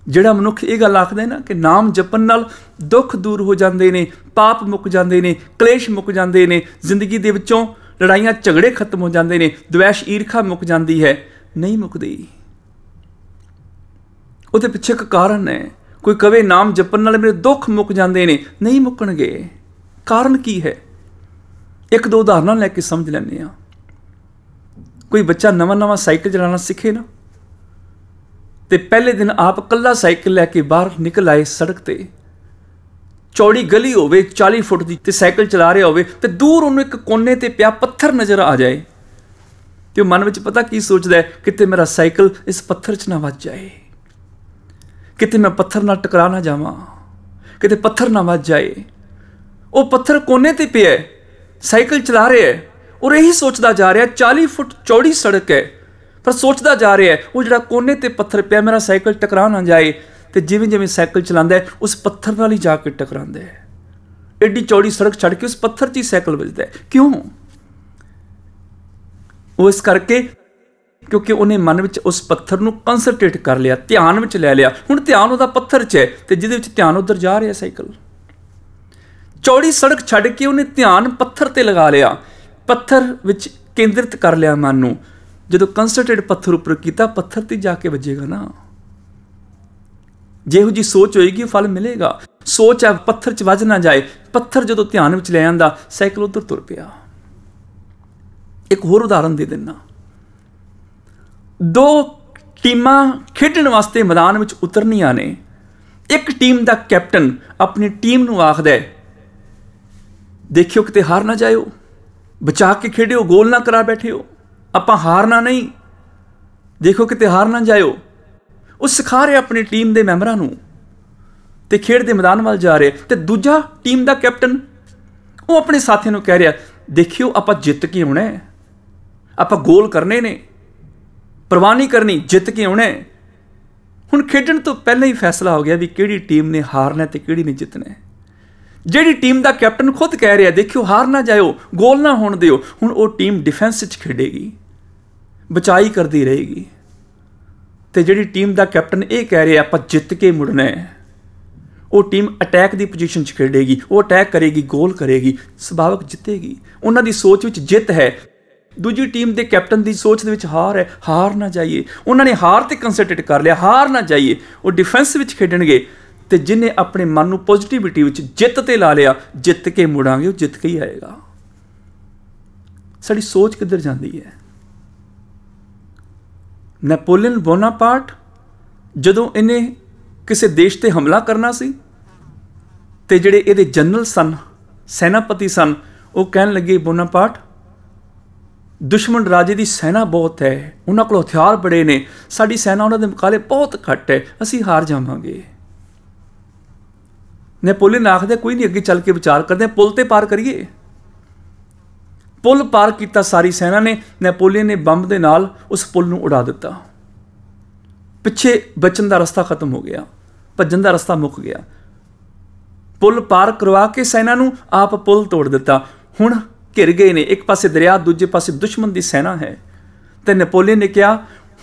ਜਿਹੜਾ ਮਨੁੱਖ ਇਹ ਗੱਲ ਆਖਦਾ ਹੈ ਨਾ ਕਿ ਨਾਮ ਜਪਣ ਨਾਲ ਦੁੱਖ ਦੂਰ ਹੋ ਜਾਂਦੇ ਨੇ ਪਾਪ ਮੁੱਕ ਜਾਂਦੇ ਨੇ ਕਲੇਸ਼ ਮੁੱਕ ਜਾਂਦੇ ਨੇ ਜ਼ਿੰਦਗੀ ਦੇ ਵਿੱਚੋਂ ਲੜਾਈਆਂ ਝਗੜੇ ਖਤਮ ਹੋ ਜਾਂਦੇ ਨੇ ਦੁਸ਼ਵੈਸ਼ ਈਰਖਾ ਮੁੱਕ ਜਾਂਦੀ ਹੈ ਨਹੀਂ ਮੁੱਕਦੀ ਉਹਦੇ ਪਿੱਛੇ ਇੱਕ ਕਾਰਨ ਹੈ ਕੋਈ ਕਵੇ ਨਾਮ ਜਪਣ ਨਾਲ ਮੇਰੇ ਦੁੱਖ ਮੁੱਕ ਜਾਂਦੇ ਨੇ ਨਹੀਂ ਮੁੱਕਣਗੇ ਕਾਰਨ ਕੀ ਹੈ ਇੱਕ ਦੋ ਉਦਾਹਰਨਾਂ ਲੈ ਕੇ ਸਮਝ ਲੈਣੇ ਆ ਕੋਈ ਬੱਚਾ ਨਵਾਂ ਨਵਾਂ ਸਾਈਕਲ ਚਲਾਉਣਾ ਸਿੱਖੇ ਨਾ ਤੇ ਪਹਿਲੇ ਦਿਨ ਆਪ ਇਕੱਲਾ ਸਾਈਕਲ ਲੈ ਕੇ ਬਾਹਰ ਨਿਕਲ ਆਏ ਸੜਕ ਤੇ ਚੌੜੀ ਗਲੀ ਹੋਵੇ 40 ਫੁੱਟ ਦੀ ਤੇ ਸਾਈਕਲ ਚਲਾ ਰਿਹਾ ਹੋਵੇ ਤੇ ਦੂਰ ਉਹਨੂੰ ਇੱਕ ਕੋਨੇ ਤੇ ਪਿਆ ਪੱਥਰ ਨਜ਼ਰ ਆ ਜਾਏ ਤੇ ਉਹ ਮਨ ਵਿੱਚ ਪਤਾ ਕੀ ਸੋਚਦਾ ਹੈ ਕਿਤੇ ਮੇਰਾ ਸਾਈਕਲ ਇਸ ਪੱਥਰ 'ਚ ਨਾ ਵੱਜ ਜਾਏ ਕਿਤੇ ਮੈਂ ਪੱਥਰ ਨਾਲ ਟਕਰਾ ਨਾ ਜਾਵਾਂ ਕਿਤੇ ਪੱਥਰ ਨਾ ਵੱਜ ਜਾਏ ਉਹ ਪੱਥਰ ਕੋਨੇ ਤੇ ਪਿਆ ਹੈ ਸਾਈਕਲ ਚਲਾ ਰਿਹਾ ਹੈ ਔਰ ਇਹੀ ਸੋਚਦਾ ਜਾ ਰਿਹਾ 40 ਫੁੱਟ ਚੌੜੀ ਸੜਕ ਹੈ ਪਰ ਸੋਚਦਾ ਜਾ ਰਿਹਾ ਉਹ ਜਿਹੜਾ ਕੋਨੇ ਤੇ ਪੱਥਰ ਪਿਆ ਮੇਰਾ ਸਾਈਕਲ ਟਕਰਾ ਨਾ ਜਾਏ ਤੇ ਜਿਵੇਂ ਜਿਵੇਂ ਸਾਈਕਲ ਚਲਾਉਂਦਾ ਉਸ ਪੱਥਰ ਨਾਲ ਹੀ ਜਾ ਕੇ ਟਕਰਾਉਂਦਾ ਹੈ ਐਡੀ ਚੌੜੀ ਸੜਕ ਛੱਡ ਕੇ ਉਸ ਪੱਥਰ 'ਚ ਹੀ ਸਾਈਕਲ ਵੱਜਦਾ ਹੈ ਕਿਉਂ ਉਹ ਇਸ ਕਰਕੇ ਕਿਉਂਕਿ ਉਹਨੇ ਮਨ ਵਿੱਚ ਉਸ ਪੱਥਰ ਨੂੰ ਕਨਸੈਂਟਰੇਟ ਕਰ ਲਿਆ ਧਿਆਨ ਵਿੱਚ ਲੈ ਲਿਆ ਹੁਣ ਧਿਆਨ ਉਹਦਾ ਪੱਥਰ 'ਚ ਹੈ ਤੇ ਜਿਹਦੇ ਵਿੱਚ ਧਿਆਨ ਉਧਰ ਜਾ ਰਿਹਾ ਸਾਈਕਲ ਚੌੜੀ ਸੜਕ ਛੱਡ ਕੇ ਉਹਨੇ ਧਿਆਨ ਪੱਥਰ ਤੇ ਲਗਾ ਲਿਆ ਪੱਥਰ ਵਿੱਚ ਕੇਂਦਰਿਤ ਕਰ ਲਿਆ ਮਨ ਨੂੰ ਜਦੋਂ ਕਨਸੈਂਟਰੇਟ ਪੱਥਰ ਉੱਪਰ ਕੀਤਾ ਪੱਥਰ ਤੇ ਜਾ ਕੇ ਵੱਜੇਗਾ ਨਾ ਜਿਹੋ ਜੀ ਸੋਚ ਹੋਏਗੀ ਫਲ ਮਿਲੇਗਾ ਸੋਚ ਆ ਪੱਥਰ 'ਚ ਵੱਜ ਨਾ ਜਾਏ ਪੱਥਰ ਜਦੋਂ ਧਿਆਨ ਵਿੱਚ ਲੈ ਆਂਦਾ ਸਾਈਕਲ ਉਧਰ ਤੁਰ ਪਿਆ ਇੱਕ ਹੋਰ ਉਦਾਹਰਨ ਦੇ ਦਿੰਨਾ ਦੋ ਟੀਮਾਂ ਖੇਡਣ ਵਾਸਤੇ ਮੈਦਾਨ ਵਿੱਚ ਉਤਰਨੀਆਂ ਨੇ ਇੱਕ ਟੀਮ ਦਾ ਕੈਪਟਨ ਆਪਣੀ ਟੀਮ ਨੂੰ ਆਖਦਾ ਹੈ ਦੇਖਿਓ ਕਿਤੇ ਹਾਰ ਨਾ ਜਾਇਓ ਬਚਾ ਕੇ ਖੇਡਿਓ ਗੋਲ ਨਾ ਕਰਾ ਬੈਠਿਓ ਆਪਾਂ ਹਾਰਨਾ ਨਹੀਂ ਦੇਖੋ ਕਿਤੇ ਹਾਰ ਨਾ ਜਾਇਓ ਉਹ ਸਿਖਾ ਰਿਹਾ ਆਪਣੀ ਟੀਮ ਦੇ ਮੈਂਬਰਾਂ ਨੂੰ ਤੇ ਖੇਡ ਦੇ ਮੈਦਾਨ ਵੱਲ ਜਾ ਰਿਹਾ ਤੇ ਦੂਜਾ ਟੀਮ ਦਾ ਕੈਪਟਨ ਉਹ ਆਪਣੇ ਸਾਥੀ ਨੂੰ ਕਹਿ ਰਿਹਾ ਦੇਖਿਓ ਆਪਾਂ ਜਿੱਤ ਕੇ ਆਉਣਾ ਹੈ ਆਪਾਂ ਗੋਲ ਕਰਨੇ ਨੇ ਪ੍ਰਵਾਨੀ ਕਰਨੀ ਜਿੱਤ ਕੇ ਆਉਣਾ ਹੁਣ ਖੇਡਣ ਤੋਂ ਪਹਿਲਾਂ ਹੀ ਫੈਸਲਾ ਹੋ ਗਿਆ ਵੀ ਕਿਹੜੀ ਟੀਮ ਨੇ ਹਾਰਨਾ ਤੇ ਕਿਹੜੀ ਨੇ ਜਿੱਤਣਾ ਜਿਹੜੀ ਟੀਮ ਦਾ ਕੈਪਟਨ ਖੁਦ ਕਹਿ ਰਿਹਾ ਦੇਖਿਓ ਹਾਰ ਨਾ ਜਾਇਓ ਗੋਲ ਨਾ ਹੋਣ ਦਿਓ ਹੁਣ ਉਹ ਟੀਮ ਡਿਫੈਂਸ 'ਚ ਖੇਡੇਗੀ ਬਚਾਈ ਕਰਦੀ ਰਹੇਗੀ ਤੇ ਜਿਹੜੀ ਟੀਮ ਦਾ ਕੈਪਟਨ ਇਹ ਕਹਿ ਰਿਹਾ ਆਪਾਂ ਜਿੱਤ ਕੇ ਮੁੜਨਾ ਹੈ ਉਹ ਟੀਮ ਅਟੈਕ ਦੀ ਪੋਜੀਸ਼ਨ 'ਚ ਖੇਡੇਗੀ ਉਹ ਅਟੈਕ ਕਰੇਗੀ ਗੋਲ ਕਰੇਗੀ ਸੁਭਾਵਕ ਜਿੱਤੇਗੀ ਉਹਨਾਂ ਦੀ ਸੋਚ ਵਿੱਚ ਜਿੱਤ ਹੈ ਦੂਜੀ ਟੀਮ ਦੇ ਕੈਪਟਨ ਦੀ ਸੋਚ ਦੇ ਵਿੱਚ ਹਾਰ ਹੈ ਹਾਰ ਨਾ ਜਾਈਏ ਉਹਨਾਂ ਨੇ ਹਾਰ ਤੇ ਕਨਸੈਂਟਰੇਟ ਕਰ ਲਿਆ ਹਾਰ ਨਾ ਜਾਈਏ ਉਹ ਡਿਫੈਂਸ ਵਿੱਚ ਖੇਡਣਗੇ ਤੇ ਜਿਨੇ ਆਪਣੇ ਮਨ ਨੂੰ ਪੋਜ਼ਿਟਿਵਿਟੀ ਵਿੱਚ ਜਿੱਤ ਤੇ ਲਾ ਲਿਆ ਜਿੱਤ ਕੇ ਮੁੜਾਂਗੇ ਉਹ ਜਿੱਤ ਕੇ ਹੀ ਆਏਗਾ ਸਾਡੀ ਸੋਚ ਕਿੱਧਰ ਜਾਂਦੀ ਹੈ ਨੈਪੋਲੀਅਨ ਬੋਨਾਪਾਰਟ ਜਦੋਂ ਇਹਨੇ ਕਿਸੇ ਦੇਸ਼ ਤੇ ਹਮਲਾ ਕਰਨਾ ਸੀ ਤੇ ਜਿਹੜੇ ਇਹਦੇ ਜਨਰਲ ਸਨ ਸੈਨਾਪਤੀ ਸਨ ਉਹ ਕਹਿਣ ਲੱਗੇ ਬੋਨਾਪਾਰਟ ਦੁਸ਼ਮਣ ਰਾਜੇ ਦੀ ਸੈਨਾ ਬਹੁਤ ਹੈ ਉਹਨਾਂ ਕੋਲ ਹਥਿਆਰ ਬੜੇ ਨੇ ਸਾਡੀ ਸੈਨਾ ਉਹਨਾਂ ਦੇ ਮੁਕਾਬਲੇ ਬਹੁਤ ਘੱਟ ਹੈ ਅਸੀਂ ਹਾਰ ਜਾਵਾਂਗੇ ਨੈਪੋਲੀਅਨ ਆਖਦੇ ਕੋਈ ਨਹੀਂ ਅੱਗੇ ਚੱਲ ਕੇ ਵਿਚਾਰ ਕਰਦੇ ਪੁਲ ਤੇ ਪਾਰ ਕਰੀਏ ਪੁਲ ਪਾਰ ਕੀਤਾ ਸਾਰੀ ਸੈਨਾ ਨੇ ਨੈਪੋਲੀਅਨ ਨੇ ਬੰਬ ਦੇ ਨਾਲ ਉਸ ਪੁਲ ਨੂੰ ਉਡਾ ਦਿੱਤਾ ਪਿੱਛੇ ਬਚਣ ਦਾ ਰਸਤਾ ਖਤਮ ਹੋ ਗਿਆ ਭੱਜਣ ਦਾ ਰਸਤਾ ਮੁੱਕ ਗਿਆ ਪੁਲ ਪਾਰ ਕਰਵਾ ਕੇ ਸੈਨਾ ਨੂੰ ਆਪ ਪੁਲ ਤੋੜ ਦਿੱਤਾ ਹੁਣ ਘਿਰ ਗਏ ਨੇ ਇੱਕ ਪਾਸੇ ਦਰਿਆ ਦੂਜੇ ਪਾਸੇ ਦੁਸ਼ਮਣ ਦੀ ਸੈਨਾ ਹੈ ਤੇ ਨੈਪੋਲੀਅਨ ਨੇ ਕਿਹਾ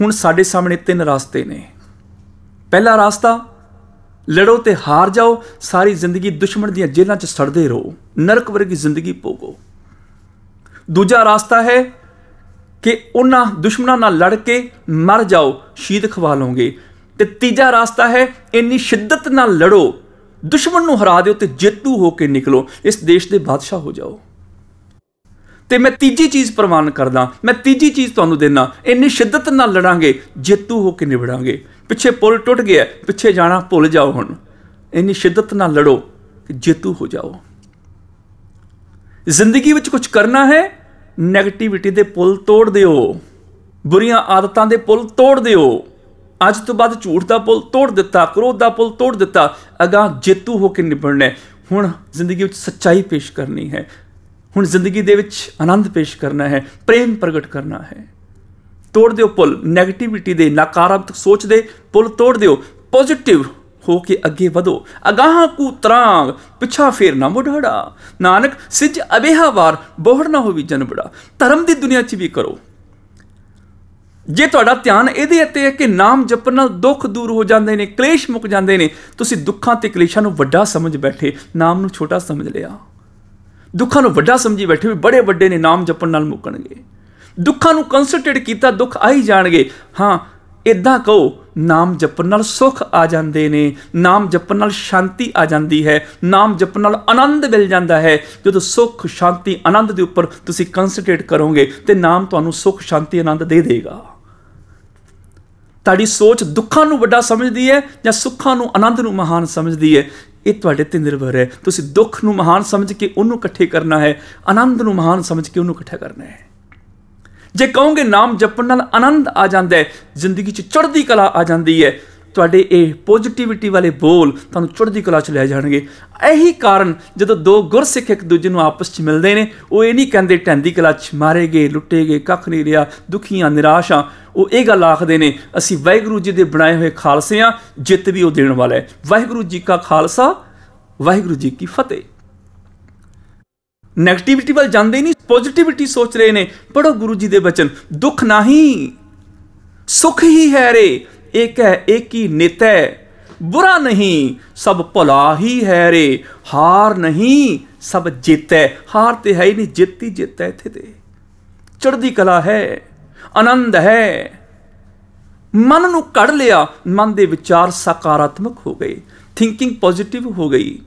ਹੁਣ ਸਾਡੇ ਸਾਹਮਣੇ ਤਿੰਨ ਰਸਤੇ ਨੇ ਪਹਿਲਾ ਰਸਤਾ ਲੜੋ ਤੇ ਹਾਰ ਜਾਓ ਸਾਰੀ ਜ਼ਿੰਦਗੀ ਦੁਸ਼ਮਣ ਦੀਆਂ ਜੇਲ੍ਹਾਂ 'ਚ ਸੜਦੇ ਰਹੋ ਨਰਕ ਵਰਗੀ ਜ਼ਿੰਦਗੀ ਭੋਗੋ ਦੂਜਾ ਰਸਤਾ ਹੈ ਕਿ ਉਹਨਾਂ ਦੁਸ਼ਮਣਾਂ ਨਾਲ ਲੜ ਕੇ ਮਰ ਜਾਓ ਸ਼ਹੀਦ ਖਵਾ ਲਓਗੇ ਤੇ ਤੀਜਾ ਰਸਤਾ ਹੈ ਇੰਨੀ ਸ਼ਿੱਦਤ ਨਾਲ ਲੜੋ ਦੁਸ਼ਮਣ ਨੂੰ ਹਰਾ ਦਿਓ ਤੇ ਜੇਤੂ ਹੋ ਕੇ ਨਿਕਲੋ ਇਸ ਦੇਸ਼ ਦੇ ਬਾਦਸ਼ਾਹ ਹੋ ਜਾਓ ਤੇ ਮੈਂ ਤੀਜੀ ਚੀਜ਼ ਪ੍ਰਵਾਨ ਕਰਦਾ ਮੈਂ ਤੀਜੀ ਚੀਜ਼ ਤੁਹਾਨੂੰ ਦੇਣਾ ਇੰਨੀ ਸ਼ਿੱਦਤ ਨਾਲ ਲੜਾਂਗੇ ਜੇਤੂ ਹੋ ਕੇ ਨਿਭੜਾਂਗੇ ਪਿੱਛੇ ਪੁਲ ਟੁੱਟ ਗਿਆ ਪਿੱਛੇ ਜਾਣਾ ਭੁੱਲ ਜਾਓ ਹੁਣ ਇੰਨੀ ਸ਼ਿੱਦਤ ਨਾਲ ਲੜੋ ਕਿ ਜੇਤੂ ਹੋ ਜਾਓ ਜ਼ਿੰਦਗੀ ਵਿੱਚ ਕੁਝ ਕਰਨਾ ਹੈ 네ਗੇਟਿਵਿਟੀ ਦੇ ਪੁਲ ਤੋੜ ਦਿਓ ਬੁਰੀਆਂ ਆਦਤਾਂ ਦੇ ਪੁਲ ਤੋੜ ਦਿਓ ਅੱਜ ਤੋਂ ਬਾਅਦ ਝੂਠ ਦਾ ਪੁਲ ਤੋੜ ਦਿੱਤਾ ਕ੍ਰੋਧ ਦਾ ਪੁਲ ਤੋੜ ਦਿੱਤਾ ਅਗਾ ਜੇਤੂ ਹੋ ਕੇ ਨਿਭੜਨਾ ਹੁਣ ਜ਼ਿੰਦਗੀ ਵਿੱਚ ਸੱਚਾਈ ਪੇਸ਼ ਕਰਨੀ ਹੈ ਹੁਣ ਜ਼ਿੰਦਗੀ ਦੇ ਵਿੱਚ ਆਨੰਦ ਪੇਸ਼ ਕਰਨਾ ਹੈ ਪ੍ਰੇਮ ਪ੍ਰਗਟ ਕਰਨਾ ਹੈ ਤੋੜ ਦਿਓ ਪੁੱਲ 네ਗੇਟਿਵਿਟੀ ਦੇ ਨਕਾਰਾਤਮਕ ਸੋਚ ਦੇ ਪੁੱਲ ਤੋੜ ਦਿਓ ਪੋਜ਼ਿਟਿਵ ਹੋ ਕੇ ਅੱਗੇ ਵਧੋ ਅਗਾਹਾਂ ਕੂ ਤਰਾਂਗ ਪਿਛਾ ਫੇਰ ਨਾ ਮੁਢੜਾ ਨਾਨਕ ਸਿੱਜ ਅਬੇਹਾ ਵਾਰ ਬੋੜ ਨਾ ਹੋਵੀ ਜਨਬੜਾ ਧਰਮ ਦੀ ਦੁਨੀਆ 'ਚ ਵੀ ਕਰੋ ਜੇ ਤੁਹਾਡਾ ਧਿਆਨ ਇਹਦੇ ਉੱਤੇ ਹੈ ਕਿ ਨਾਮ ਜਪਣ ਨਾਲ ਦੁੱਖ ਦੂਰ ਹੋ ਜਾਂਦੇ ਨੇ ਕਲੇਸ਼ ਮੁੱਕ ਜਾਂਦੇ ਨੇ ਤੁਸੀਂ ਦੁੱਖਾਂ ਤੇ ਕਲੇਸ਼ਾਂ ਨੂੰ ਵੱਡਾ ਸਮਝ ਬੈਠੇ ਨਾਮ ਨੂੰ ਛੋਟਾ ਸਮਝ ਲਿਆ ਦੁੱਖਾਂ ਨੂੰ ਵੱਡਾ ਸਮਝੀ ਬੈਠੇ ਵੀ ਬੜੇ ਵੱਡੇ ਨੇ ਨਾਮ ਜਪਣ ਨਾਲ ਮੁੱਕਣਗੇ ਦੁੱਖਾਂ ਨੂੰ ਕਨਸੈਂਟਰੇਟ ਕੀਤਾ ਦੁੱਖ ਆ ਹੀ ਜਾਣਗੇ ਹਾਂ ਇਦਾਂ ਕਹੋ ਨਾਮ ਜਪਣ ਨਾਲ ਸੁੱਖ ਆ ਜਾਂਦੇ ਨੇ ਨਾਮ ਜਪਣ ਨਾਲ ਸ਼ਾਂਤੀ ਆ ਜਾਂਦੀ ਹੈ ਨਾਮ ਜਪਣ ਨਾਲ ਆਨੰਦ ਮਿਲ ਜਾਂਦਾ ਹੈ ਜਦੋਂ ਸੁੱਖ ਸ਼ਾਂਤੀ ਆਨੰਦ ਦੇ ਉੱਪਰ ਤੁਸੀਂ ਕਨਸੈਂਟਰੇਟ ਕਰੋਗੇ ਤੇ ਨਾਮ ਤੁਹਾਨੂੰ ਸੁੱਖ ਸ਼ਾਂਤੀ ਆਨੰਦ ਦੇ ਦੇਗਾ ਤੁਹਾਡੀ ਸੋਚ ਦੁੱਖਾਂ ਨੂੰ ਵੱਡਾ ਸਮਝਦੀ ਹੈ ਜਾਂ ਸੁੱਖਾਂ ਨੂੰ ਆਨੰਦ ਨੂੰ ਮਹਾਨ ਸਮਝਦੀ ਹੈ ਇਹ ਤੁਹਾਡੇ ਤੇ ਨਿਰਭਰ ਹੈ ਤੁਸੀਂ ਦੁੱਖ ਨੂੰ ਮਹਾਨ ਸਮਝ ਕੇ ਉਹਨੂੰ ਇਕੱਠੇ ਕਰਨਾ ਹੈ ਆਨੰਦ ਨੂੰ ਮਹਾਨ ਸਮਝ ਕੇ ਉਹਨੂੰ ਇਕੱਠਾ ਕਰਨਾ ਹੈ ਜੇ ਕਹੋਗੇ ਨਾਮ ਜਪਣ ਨਾਲ ਆਨੰਦ ਆ ਜਾਂਦਾ ਹੈ ਜ਼ਿੰਦਗੀ 'ਚ ਚੜ੍ਹਦੀ ਕਲਾ ਆ ਜਾਂਦੀ ਹੈ ਤੁਹਾਡੇ ਇਹ ਪੋਜ਼ਿਟਿਵਿਟੀ ਵਾਲੇ ਬੋਲ ਤੁਹਾਨੂੰ ਚੜ੍ਹਦੀ ਕਲਾ 'ਚ ਲੈ ਜਾਣਗੇ ਇਹੀ ਕਾਰਨ ਜਦੋਂ ਦੋ ਗੁਰਸਿੱਖ ਇੱਕ ਦੂਜੇ ਨੂੰ ਆਪਸ 'ਚ ਮਿਲਦੇ ਨੇ ਉਹ ਇਹ ਨਹੀਂ ਕਹਿੰਦੇ ਟੈਂਦੀ ਕਲਾ 'ਚ ਮਾਰੇ ਗਏ ਲੁੱਟੇ ਗਏ ਕੱਖ ਨਹੀਂ ਰਿਹਾ ਦੁਖੀਆਂ ਨਿਰਾਸ਼ਾਂ ਉਹ ਇਹ ਗੱਲ ਆਖਦੇ ਨੇ ਅਸੀਂ ਵਾਹਿਗੁਰੂ ਜੀ ਦੇ ਬਣਾਏ ਹੋਏ ਖਾਲਸੇ ਆ ਜਿੱਤ ਵੀ ਉਹ ਦੇਣ ਵਾਲਾ ਹੈ ਵਾਹਿਗੁਰੂ ਜੀ ਕਾ ਖਾਲਸਾ ਵਾਹਿਗੁਰੂ ਜੀ ਕੀ ਫਤਿਹ ਨੈਗੇਟਿਵਿਟੀ ਵੱਲ ਜਾਂਦੇ ਨਹੀਂ ਪੋਜ਼ਿਟਿਵਿਟੀ ਸੋਚ ਰਹੇ ਨੇ ਪੜੋ ਗੁਰੂ ਜੀ ਦੇ ਬਚਨ ਦੁੱਖ ਨਹੀਂ ਸੁਖ ਹੀ ਹੈ ਰੇ एक ਹੈ एक ਹੀ नित्य ਬੁਰਾ ਨਹੀਂ ਸਭ भला ਹੀ ਹੈ ਰੇ ਹਾਰ ਨਹੀਂ ਸਭ ਜਿੱਤੈ ਹਾਰ ਤੇ ਹੈ ਹੀ ਨਹੀਂ ਜਿੱਤੀ ਜਿੱਤੈ ਇੱਥੇ ਤੇ ਚੜਦੀ ਕਲਾ ਹੈ ਆਨੰਦ ਹੈ ਮਨ ਨੂੰ ਕੱਢ ਲਿਆ ਮਨ ਦੇ ਵਿਚਾਰ ਸਕਾਰਾਤਮਕ ਹੋ ਗਏ ਥਿੰਕਿੰਗ ਪੋਜ਼ਿਟਿਵ ਹੋ ਗਈ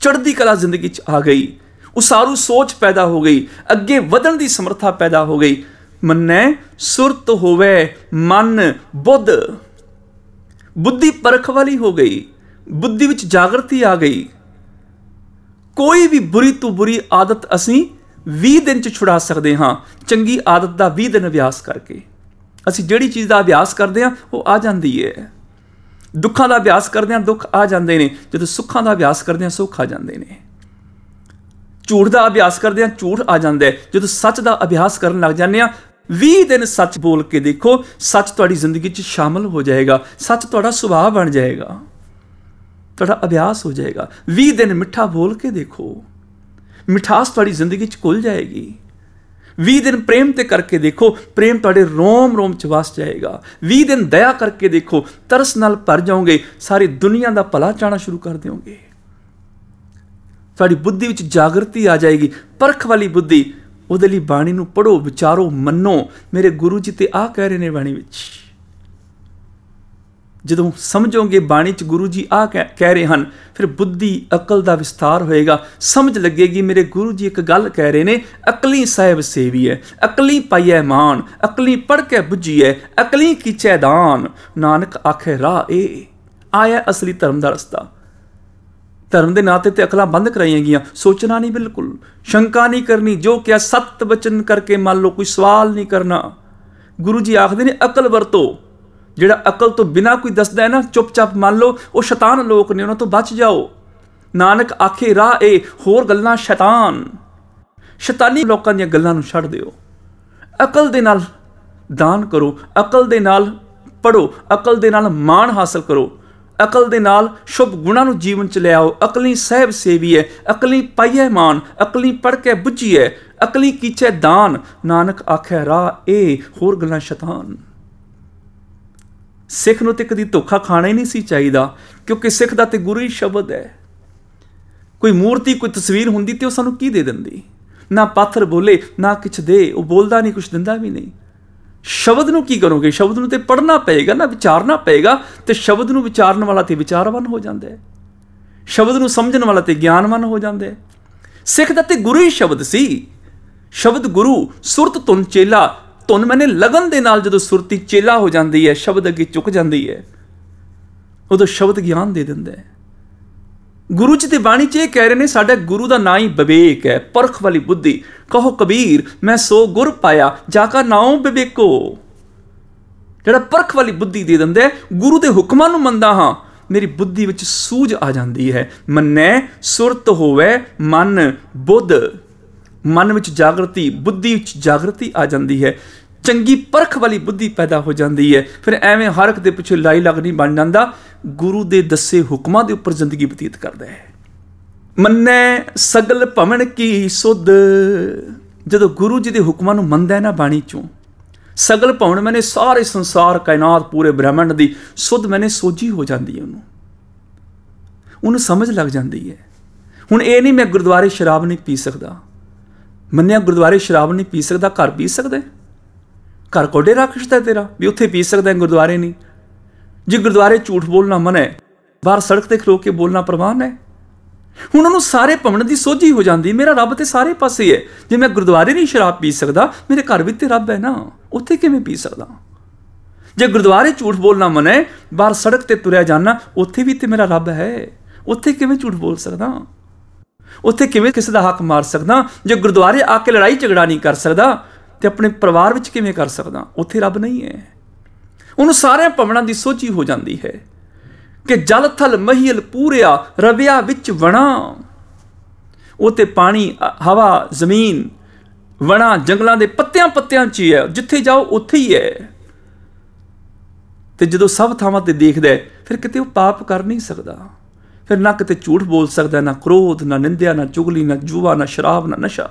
ਚੜਦੀ ਕਲਾ ਜ਼ਿੰਦਗੀ 'ਚ ਆ ਗਈ ਉਸਾਰੂ ਸੋਚ ਪੈਦਾ ਹੋ ਗਈ ਅੱਗੇ ਵਧਣ ਦੀ ਸਮਰੱਥਾ ਪੈਦਾ ਹੋ ਗਈ ਮੰਨੈ ਸੁਰਤ ਹੋਵੇ ਮਨ ਬੁੱਧ ਬੁੱਧੀ ਪਰਖ ਵਾਲੀ ਹੋ ਗਈ ਬੁੱਧੀ ਵਿੱਚ ਜਾਗਰਤੀ ਆ ਗਈ ਕੋਈ ਵੀ ਬੁਰੀ ਤੋਂ ਬੁਰੀ ਆਦਤ ਅਸੀਂ 20 ਦਿਨ ਚ ਛੁਡਾ ਸਕਦੇ ਹਾਂ ਚੰਗੀ ਆਦਤ ਦਾ 20 ਦਿਨ ਅਭਿਆਸ ਕਰਕੇ ਅਸੀਂ ਜਿਹੜੀ ਚੀਜ਼ ਦਾ ਅਭਿਆਸ ਕਰਦੇ ਹਾਂ ਉਹ ਆ ਜਾਂਦੀ ਹੈ ਦੁੱਖਾਂ ਦਾ ਅਭਿਆਸ ਕਰਦੇ ਹਾਂ ਦੁੱਖ ਆ ਜਾਂਦੇ ਨੇ ਜਦੋਂ ਸੁੱਖਾਂ ਦਾ ਅਭਿਆਸ ਕਰਦੇ ਹਾਂ ਸੁੱਖ ਆ ਜਾਂਦੇ ਨੇ ਝੂਠ ਦਾ ਅਭਿਆਸ ਕਰਦੇ ਹਾਂ ਝੂਠ ਆ ਜਾਂਦਾ ਹੈ ਜਦੋਂ ਸੱਚ ਦਾ ਅਭਿਆਸ ਕਰਨ ਲੱਗ ਜਾਂਦੇ ਹਾਂ 20 ਦਿਨ ਸੱਚ ਬੋਲ ਕੇ ਦੇਖੋ ਸੱਚ ਤੁਹਾਡੀ ਜ਼ਿੰਦਗੀ 'ਚ ਸ਼ਾਮਲ ਹੋ ਜਾਏਗਾ ਸੱਚ ਤੁਹਾਡਾ ਸੁਭਾਅ ਬਣ ਜਾਏਗਾ ਤੁਹਾਡਾ ਅਭਿਆਸ ਹੋ ਜਾਏਗਾ 20 ਦਿਨ ਮਿੱਠਾ ਬੋਲ ਕੇ ਦੇਖੋ ਮਿਠਾਸ ਤੁਹਾਡੀ ਜ਼ਿੰਦਗੀ 'ਚ ਕੁੱਲ ਜਾਏਗੀ 20 ਦਿਨ ਪ੍ਰੇਮ ਤੇ ਕਰਕੇ ਦੇਖੋ ਪ੍ਰੇਮ ਤੁਹਾਡੇ ਰੋਮ ਰੋਮ ਚ ਵਸ ਜਾਏਗਾ 20 ਦਿਨ ਦਇਆ ਕਰਕੇ ਦੇਖੋ ਤਰਸ ਨਾਲ ਭਰ ਜਾਓਗੇ ਸਾਰੀ ਦੁਨੀਆ ਦਾ ਭਲਾ ਚਾਣਾ ਸ਼ੁਰੂ ਕਰ ਦਿਓਗੇ ਤੁਹਾਡੀ ਬੁੱਧੀ ਵਿੱਚ ਜਾਗਰਤੀ ਆ ਜਾਏਗੀ ਪਰਖ ਵਾਲੀ ਬੁੱਧੀ ਉਹਦੇ ਲਈ ਬਾਣੀ ਨੂੰ ਪੜੋ ਵਿਚਾਰੋ ਮੰਨੋ ਮੇਰੇ ਗੁਰੂ ਜੀ ਤੇ ਆਹ ਕਹਿ ਰਹੇ ਨੇ ਬਾਣੀ ਵਿੱਚ ਜਦੋਂ ਸਮਝੋਗੇ ਬਾਣੀ 'ਚ ਗੁਰੂ ਜੀ ਆਹ ਕਹਿ ਰਹੇ ਹਨ ਫਿਰ ਬੁੱਧੀ ਅਕਲ ਦਾ ਵਿਸਤਾਰ ਹੋਏਗਾ ਸਮਝ ਲੱਗੇਗੀ ਮੇਰੇ ਗੁਰੂ ਜੀ ਇੱਕ ਗੱਲ ਕਹਿ ਰਹੇ ਨੇ ਅਕਲੀ ਸਾਹਿਬ ਸੇਵੀ ਹੈ ਅਕਲੀ ਪਾਈਐ ਮਾਨ ਅਕਲੀ ਪੜ ਕੇ ਬੁੱਝੀ ਹੈ ਅਕਲੀ ਕੀ ਚੈਦਾਨ ਨਾਨਕ ਆਖੇ ਰਾਹ ਇਹ ਆਇਆ ਅਸਲੀ ਧਰਮ ਦਾ ਰਸਤਾ ਧਰਮ ਦੇ ਨਾਂ ਤੇ ਤੇ ਅਕਲਾਂ ਬੰਦ ਕਰਾਈਆਂ ਗਈਆਂ ਸੋਚਣਾ ਨਹੀਂ ਬਿਲਕੁਲ ਸ਼ੰਕਾ ਨਹੀਂ ਕਰਨੀ ਜੋ ਕਿ ਸਤ ਬਚਨ ਕਰਕੇ ਮੰਨ ਲਓ ਕੋਈ ਸਵਾਲ ਨਹੀਂ ਕਰਨਾ ਗੁਰੂ ਜੀ ਆਖਦੇ ਨੇ ਅਕਲ ਵਰਤੋ ਜਿਹੜਾ ਅਕਲ ਤੋਂ ਬਿਨਾ ਕੋਈ ਦੱਸਦਾ ਹੈ ਨਾ ਚੁੱਪਚਾਪ ਮੰਨ ਲਓ ਉਹ ਸ਼ੈਤਾਨ ਲੋਕ ਨੇ ਉਹਨਾਂ ਤੋਂ ਬਚ ਜਾਓ ਨਾਨਕ ਆਖੇ ਰਾਹ ਏ ਹੋਰ ਗੱਲਾਂ ਸ਼ੈਤਾਨ ਸ਼ੈਤਾਨੀ ਲੋਕਾਂ ਦੀਆਂ ਗੱਲਾਂ ਨੂੰ ਛੱਡ ਦਿਓ ਅਕਲ ਦੇ ਨਾਲ ਦਾਨ ਕਰੋ ਅਕਲ ਦੇ ਨਾਲ ਪੜੋ ਅਕਲ ਦੇ ਨਾਲ ਮਾਣ ਹਾਸਲ ਕਰੋ ਅਕਲ ਦੇ ਨਾਲ ਸ਼ੁਭ ਗੁਣਾਂ ਨੂੰ ਜੀਵਨ ਚ ਲਿਆਓ ਅਕਲੀ ਸਹਿਬ ਸੇਵੀ ਹੈ ਅਕਲੀ ਪਾਈਏ ਮਾਨ ਅਕਲੀ ਪੜ ਕੇ ਬੁੱਝੀਏ ਅਕਲੀ ਕੀਚੇ ਦਾਨ ਨਾਨਕ ਆਖੇ ਰਾਹ ਇਹ ਹੋਰ ਗੱਲਾਂ ਸ਼ੈਤਾਨ ਸਿੱਖ ਨੂੰ ਤੇ ਕਦੀ ਧੋਖਾ ਖਾਣਾ ਹੀ ਨਹੀਂ ਸੀ ਚਾਹੀਦਾ ਕਿਉਂਕਿ ਸਿੱਖ ਦਾ ਤੇ ਗੁਰੂ ਹੀ ਸ਼ਬਦ ਹੈ ਕੋਈ ਮੂਰਤੀ ਕੋਈ ਤਸਵੀਰ ਹੁੰਦੀ ਤੇ ਉਹ ਸਾਨੂੰ ਕੀ ਦੇ ਦਿੰਦੀ ਨਾ ਪੱਥਰ ਬੋਲੇ ਨਾ ਕੁਛ ਦੇ ਉਹ ਬੋਲਦਾ ਨਹੀਂ ਕੁਛ ਦਿੰਦਾ ਵੀ ਨਹੀਂ ਸ਼ਬਦ ਨੂੰ ਕੀ ਕਰੋਗੇ ਸ਼ਬਦ ਨੂੰ ਤੇ ਪੜਨਾ ਪਏਗਾ ਨਾ ਵਿਚਾਰਨਾ ਪਏਗਾ ਤੇ ਸ਼ਬਦ ਨੂੰ ਵਿਚਾਰਨ ਵਾਲਾ ਤੇ ਵਿਚਾਰਵਾਨ ਹੋ ਜਾਂਦਾ ਹੈ ਸ਼ਬਦ ਨੂੰ ਸਮਝਣ ਵਾਲਾ ਤੇ ਗਿਆਨਵਾਨ ਹੋ ਜਾਂਦਾ ਹੈ ਸਿੱਖ ਦਾ ਤੇ ਗੁਰੂ ਹੀ ਸ਼ਬਦ ਸੀ ਸ਼ਬਦ ਗੁਰੂ ਸੁਰਤ ਤੁਨ ਚੇਲਾ ਤੁਨ ਮੈਨੇ ਲਗਨ ਦੇ ਨਾਲ ਜਦੋਂ ਸੁਰਤੀ ਚੇਲਾ ਹੋ ਜਾਂਦੀ ਹੈ ਸ਼ਬਦ ਅੱਗੇ ਚੁੱਕ ਜਾਂਦੀ ਹੈ ਉਦੋਂ ਸ਼ਬਦ ਗਿਆਨ ਦੇ ਦਿੰਦਾ ਹੈ ਗੁਰੂ ਜੀ ਦੀ ਬਾਣੀ 'ਚ ਇਹ ਕਹਿ ਰਹੇ ਨੇ ਸਾਡੇ ਗੁਰੂ ਦਾ ਨਾਂ ਹੀ ਵਿਵੇਕ ਹੈ ਪਰਖ ਵਾਲੀ ਬੁੱਧੀ ਕਹੋ ਕਬੀਰ ਮੈਂ ਸੋ ਗੁਰ ਪਾਇਆ ਜਾ ਕਾ ਨਾਉ ਵਿਵੇਕੋ ਜਿਹੜਾ ਪਰਖ ਵਾਲੀ ਬੁੱਧੀ ਦੇ ਦਿੰਦਾ ਗੁਰੂ ਦੇ ਹੁਕਮਾਂ ਨੂੰ ਮੰਨਦਾ ਹਾਂ ਮੇਰੀ ਬੁੱਧੀ ਵਿੱਚ ਸੂਝ ਆ ਜਾਂਦੀ ਹੈ ਮੰਨੈ ਸੁਰਤ ਹੋਵੇ ਮਨ ਬੁੱਧ ਮਨ ਵਿੱਚ ਜਾਗਰਤੀ ਬੁੱਧੀ ਵਿੱਚ ਜਾਗਰਤੀ ਆ ਜਾਂਦੀ ਹੈ ਚੰਗੀ ਪਰਖ ਵਾਲੀ ਬੁੱਧੀ ਪੈਦਾ ਹੋ ਜਾਂਦੀ ਹੈ ਫਿਰ ਐਵੇਂ ਹਰ ਇੱਕ ਦੇ ਪਿੱਛੇ ਲਾਈ ਲੱਗ ਬਣ ਜਾਂਦਾ ਗੁਰੂ ਦੇ ਦੱਸੇ ਹੁਕਮਾਂ ਦੇ ਉੱਪਰ ਜ਼ਿੰਦਗੀ ਬਤੀਤ ਕਰਦਾ ਹੈ ਮੰਨੈ ਸਗਲ ਭਵਨ ਕੀ ਸੁਧ ਜਦੋਂ ਗੁਰੂ ਜੀ ਦੇ ਹੁਕਮਾਂ ਨੂੰ ਮੰਨਦਾ ਹੈ ਨਾ ਬਾਣੀ ਚੋਂ ਸਗਲ ਭਵਨ ਮੈਨੇ ਸਾਰੇ ਸੰਸਾਰ ਕਾਇਨਾਤ ਪੂਰੇ ਬ੍ਰਹਿਮੰਡ ਦੀ ਸੁਧ ਮੈਨੇ ਸੋਝੀ ਹੋ ਜਾਂਦੀ ਹੈ ਉਹਨੂੰ ਉਹਨੂੰ ਸਮਝ ਲੱਗ ਜਾਂਦੀ ਹੈ ਹੁਣ ਇਹ ਨਹੀਂ ਮੈਂ ਗੁਰਦੁਆਰੇ ਸ਼ਰਾਬ ਨਹੀਂ ਪੀ ਸਕਦਾ ਮੰਨਿਆ ਗੁਰਦੁਆਰੇ ਸ਼ਰਾਬ ਨਹੀਂ ਪੀ ਸਕਦਾ ਘਰ ਪੀ ਸਕਦਾ ਘਰ ਕੋਡੇ ਰੱਖਸ਼ਦਾ ਤੇਰਾ ਵੀ ਉੱਥੇ ਪੀ ਸਕਦਾ ਗੁਰਦੁਆਰੇ ਨਹੀਂ ਜੇ ਗੁਰਦੁਆਰੇ ਝੂਠ ਬੋਲਣਾ ਮਨੈ ਬਾਹਰ ਸੜਕ ਤੇ ਖਲੋ ਕੇ ਬੋਲਣਾ ਪ੍ਰਵਾਨ ਹੈ ਹੁਣ ਉਹਨੂੰ ਸਾਰੇ ਭਵਨ ਦੀ ਸੋਝੀ ਹੋ ਜਾਂਦੀ ਮੇਰਾ ਰੱਬ ਤੇ ਸਾਰੇ ਪਾਸੇ ਹੈ ਜੇ ਮੈਂ ਗੁਰਦੁਆਰੇ ਨਹੀਂ ਸ਼ਰਾਬ ਪੀ ਸਕਦਾ ਮੇਰੇ ਘਰ ਵਿੱਚ ਤੇ ਰੱਬ ਹੈ ਨਾ ਉੱਥੇ ਕਿਵੇਂ ਪੀ ਸਕਦਾ ਜੇ ਗੁਰਦੁਆਰੇ ਝੂਠ ਬੋਲਣਾ ਮਨੈ ਬਾਹਰ ਸੜਕ ਤੇ ਤੁਰਿਆ ਜਾਣਾ ਉੱਥੇ ਵੀ ਤੇ ਮੇਰਾ ਰੱਬ ਹੈ ਉੱਥੇ ਕਿਵੇਂ ਝੂਠ ਬੋਲ ਸਕਦਾ ਉੱਥੇ ਕਿਵੇਂ ਕਿਸੇ ਦਾ ਹੱਕ ਮਾਰ ਸਕਦਾ ਜੇ ਗੁਰਦੁਆਰੇ ਆ ਕੇ ਲੜਾਈ ਝਗੜਾ ਨਹੀਂ ਕਰ ਸਕਦਾ ਤੇ ਆਪਣੇ ਪਰਿਵਾਰ ਵਿੱਚ ਕਿਵੇਂ ਕਰ ਸਕਦਾ ਉੱਥੇ ਰੱਬ ਨਹੀਂ ਹੈ ਉਹਨੂੰ ਸਾਰਿਆਂ ਭਵਨਾਂ ਦੀ ਸੋਚੀ ਹੋ ਜਾਂਦੀ ਹੈ ਕਿ ਜਲ ਥਲ ਮਹੀਲ ਪੂਰਿਆ ਰਵਿਆ ਵਿੱਚ ਵਣਾ ਉਹ ਤੇ ਪਾਣੀ ਹਵਾ ਜ਼ਮੀਨ ਵਣਾ ਜੰਗਲਾਂ ਦੇ ਪੱਤਿਆਂ ਪੱਤਿਆਂ 'ਚ ਹੀ ਹੈ ਜਿੱਥੇ ਜਾਓ ਉੱਥੇ ਹੀ ਹੈ ਤੇ ਜਦੋਂ ਸਭ ਥਾਵਾਂ ਤੇ ਦੇਖਦਾ ਫਿਰ ਕਿਤੇ ਉਹ ਪਾਪ ਕਰ ਨਹੀਂ ਸਕਦਾ ਫਿਰ ਨਾ ਕਿਤੇ ਝੂਠ ਬੋਲ ਸਕਦਾ ਨਾ ਕ੍ਰੋਧ ਨਾ ਨਿੰਦਿਆ ਨਾ ਚੁਗਲੀ ਨਾ ਜੂਆ ਨਾ ਸ਼ਰਾਬ ਨਾ ਨਸ਼ਾ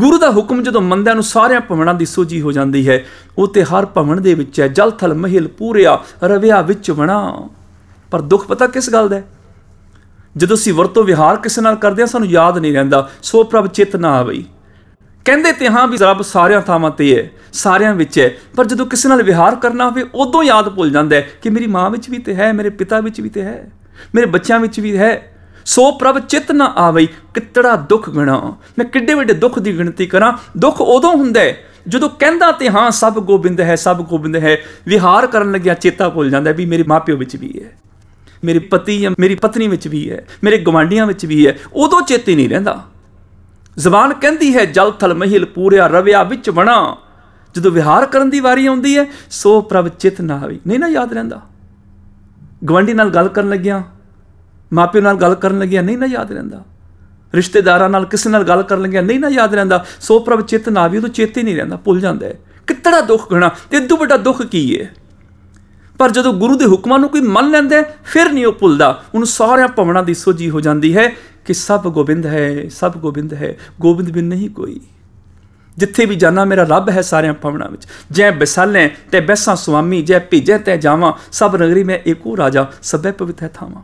ਗੁਰੂ ਦਾ ਹੁਕਮ ਜਦੋਂ ਮੰਦਿਆਂ ਨੂੰ ਸਾਰਿਆਂ ਭਵਨਾਂ ਦੀ ਸੋਝੀ ਹੋ ਜਾਂਦੀ ਹੈ ਉਹ ਤੇ ਹਰ ਭਵਨ ਦੇ ਵਿੱਚ ਹੈ ਜਲ ਥਲ ਮਹਿਲ ਪੂਰਿਆ ਰਵਿਆ ਵਿੱਚ ਵਣਾ ਪਰ ਦੁੱਖ ਪਤਾ ਕਿਸ ਗੱਲ ਦਾ ਹੈ ਜਦੋਂ ਅਸੀਂ ਵਰਤੋਂ ਵਿਹਾਰ ਕਿਸੇ ਨਾਲ ਕਰਦੇ ਹਾਂ ਸਾਨੂੰ ਯਾਦ ਨਹੀਂ ਰਹਿੰਦਾ ਸੋ ਪ੍ਰਭ ਚਿਤ ਨਾ ਆਵਈ ਕਹਿੰਦੇ ਤੇ ਹਾਂ ਵੀ ਰੱਬ ਸਾਰਿਆਂ ਥਾਵਾਂ ਤੇ ਹੈ ਸਾਰਿਆਂ ਵਿੱਚ ਹੈ ਪਰ ਜਦੋਂ ਕਿਸੇ ਨਾਲ ਵਿਹਾਰ ਕਰਨਾ ਹੋਵੇ ਉਦੋਂ ਯਾਦ ਭੁੱਲ ਜਾਂਦਾ ਹੈ ਕਿ ਮੇਰੀ ਮਾਂ ਵਿੱਚ ਵੀ ਤੇ ਹੈ ਮੇਰੇ ਪਿਤਾ ਵਿੱਚ ਵੀ ਤੇ ਹੈ ਮੇਰੇ ਬੱਚਿਆਂ ਵਿੱਚ ਵੀ ਹੈ ਸੋ ਪ੍ਰਭ ਚਿਤ ਨਾ ਆਵਈ ਕਿਤੜਾ ਦੁੱਖ ਗਣਾ ਮੈਂ ਕਿੱਡੇ ਵੱਡੇ ਦੁੱਖ ਦੀ ਗਿਣਤੀ ਕਰਾਂ ਦੁੱਖ ਉਦੋਂ ਹੁੰਦਾ ਜਦੋਂ ਕਹਿੰਦਾ ਤੇ ਹਾਂ ਸਭ ਗੋਬਿੰਦ ਹੈ ਸਭ ਗੋਬਿੰਦ ਹੈ ਵਿਹਾਰ ਕਰਨ ਲੱਗਿਆ ਚੇਤਾ ਭੁੱਲ ਜਾਂਦਾ ਵੀ ਮੇਰੇ ਮਾਪਿਓ ਵਿੱਚ ਵੀ ਹੈ ਮੇਰੇ ਪਤੀ ਜਾਂ ਮੇਰੀ ਪਤਨੀ ਵਿੱਚ ਵੀ ਹੈ ਮੇਰੇ ਗਵਾਂਢੀਆਂ ਵਿੱਚ ਵੀ ਹੈ ਉਦੋਂ ਚੇਤੇ ਨਹੀਂ ਰਹਿੰਦਾ ਜ਼ਬਾਨ ਕਹਿੰਦੀ ਹੈ ਜਲ ਥਲ ਮਹਿਲ ਪੂਰਿਆ ਰਵਿਆ ਵਿੱਚ ਵਣਾ ਜਦੋਂ ਵਿਹਾਰ ਕਰਨ ਦੀ ਵਾਰੀ ਆਉਂਦੀ ਹੈ ਸੋ ਪ੍ਰਭ ਚਿਤ ਨਾ ਆਵੀ ਨਹੀਂ ਨਾ ਯਾਦ ਰਹਿੰਦਾ ਗਵਾਂਢੀ ਨਾਲ ਗੱਲ ਕਰਨ ਲੱਗਿਆ ਮਾਪਿਆਂ ਨਾਲ ਗੱਲ ਕਰਨ ਲੱਗਿਆ ਨਹੀਂ ਨਾ ਯਾਦ ਰਹਿੰਦਾ ਰਿਸ਼ਤੇਦਾਰਾਂ ਨਾਲ ਕਿਸੇ ਨਾਲ ਗੱਲ ਕਰਨ ਲੱਗਿਆ ਨਹੀਂ ਨਾ ਯਾਦ ਰਹਿੰਦਾ ਸੋ ਪ੍ਰਭ ਚਿਤ ਨਾ ਵੀ ਉਹ ਚੇਤੇ ਨਹੀਂ ਰਹਿੰਦਾ ਭੁੱਲ ਜਾਂਦਾ ਹੈ ਕਿਤੜਾ ਦੁੱਖ ਘਣਾ ਤੇ ਇਦੋਂ ਵੱਡਾ ਦੁੱਖ ਕੀ ਹੈ ਪਰ ਜਦੋਂ ਗੁਰੂ ਦੇ ਹੁਕਮਾਂ ਨੂੰ ਕੋਈ ਮੰਨ ਲੈਂਦਾ ਫਿਰ ਨਹੀਂ ਉਹ ਭੁੱਲਦਾ ਉਹਨੂੰ ਸਾਰਿਆਂ ਭਵਨਾਂ ਦੀ ਸੋਝੀ ਹੋ ਜਾਂਦੀ ਹੈ ਕਿ ਸਭ ਗੋਬਿੰਦ ਹੈ ਸਭ ਗੋਬਿੰਦ ਹੈ ਗੋਬਿੰਦ ਬਿਨ ਨਹੀਂ ਕੋਈ ਜਿੱਥੇ ਵੀ ਜਾਣਾ ਮੇਰਾ ਰੱਬ ਹੈ ਸਾਰਿਆਂ ਭਵਨਾਂ ਵਿੱਚ ਜੈ ਬਿਸਾਲੇ ਤੇ ਬੈਸਾਂ ਸੁਆਮੀ ਜੈ ਭੀਜੇ ਤੇ ਜਾਵਾਂ ਸਭ ਨਗਰੀ ਮੈਂ ਇੱਕੋ ਰਾਜਾ ਸਭੇ ਪਵਿੱਤਰ ਥਾਵਾਂ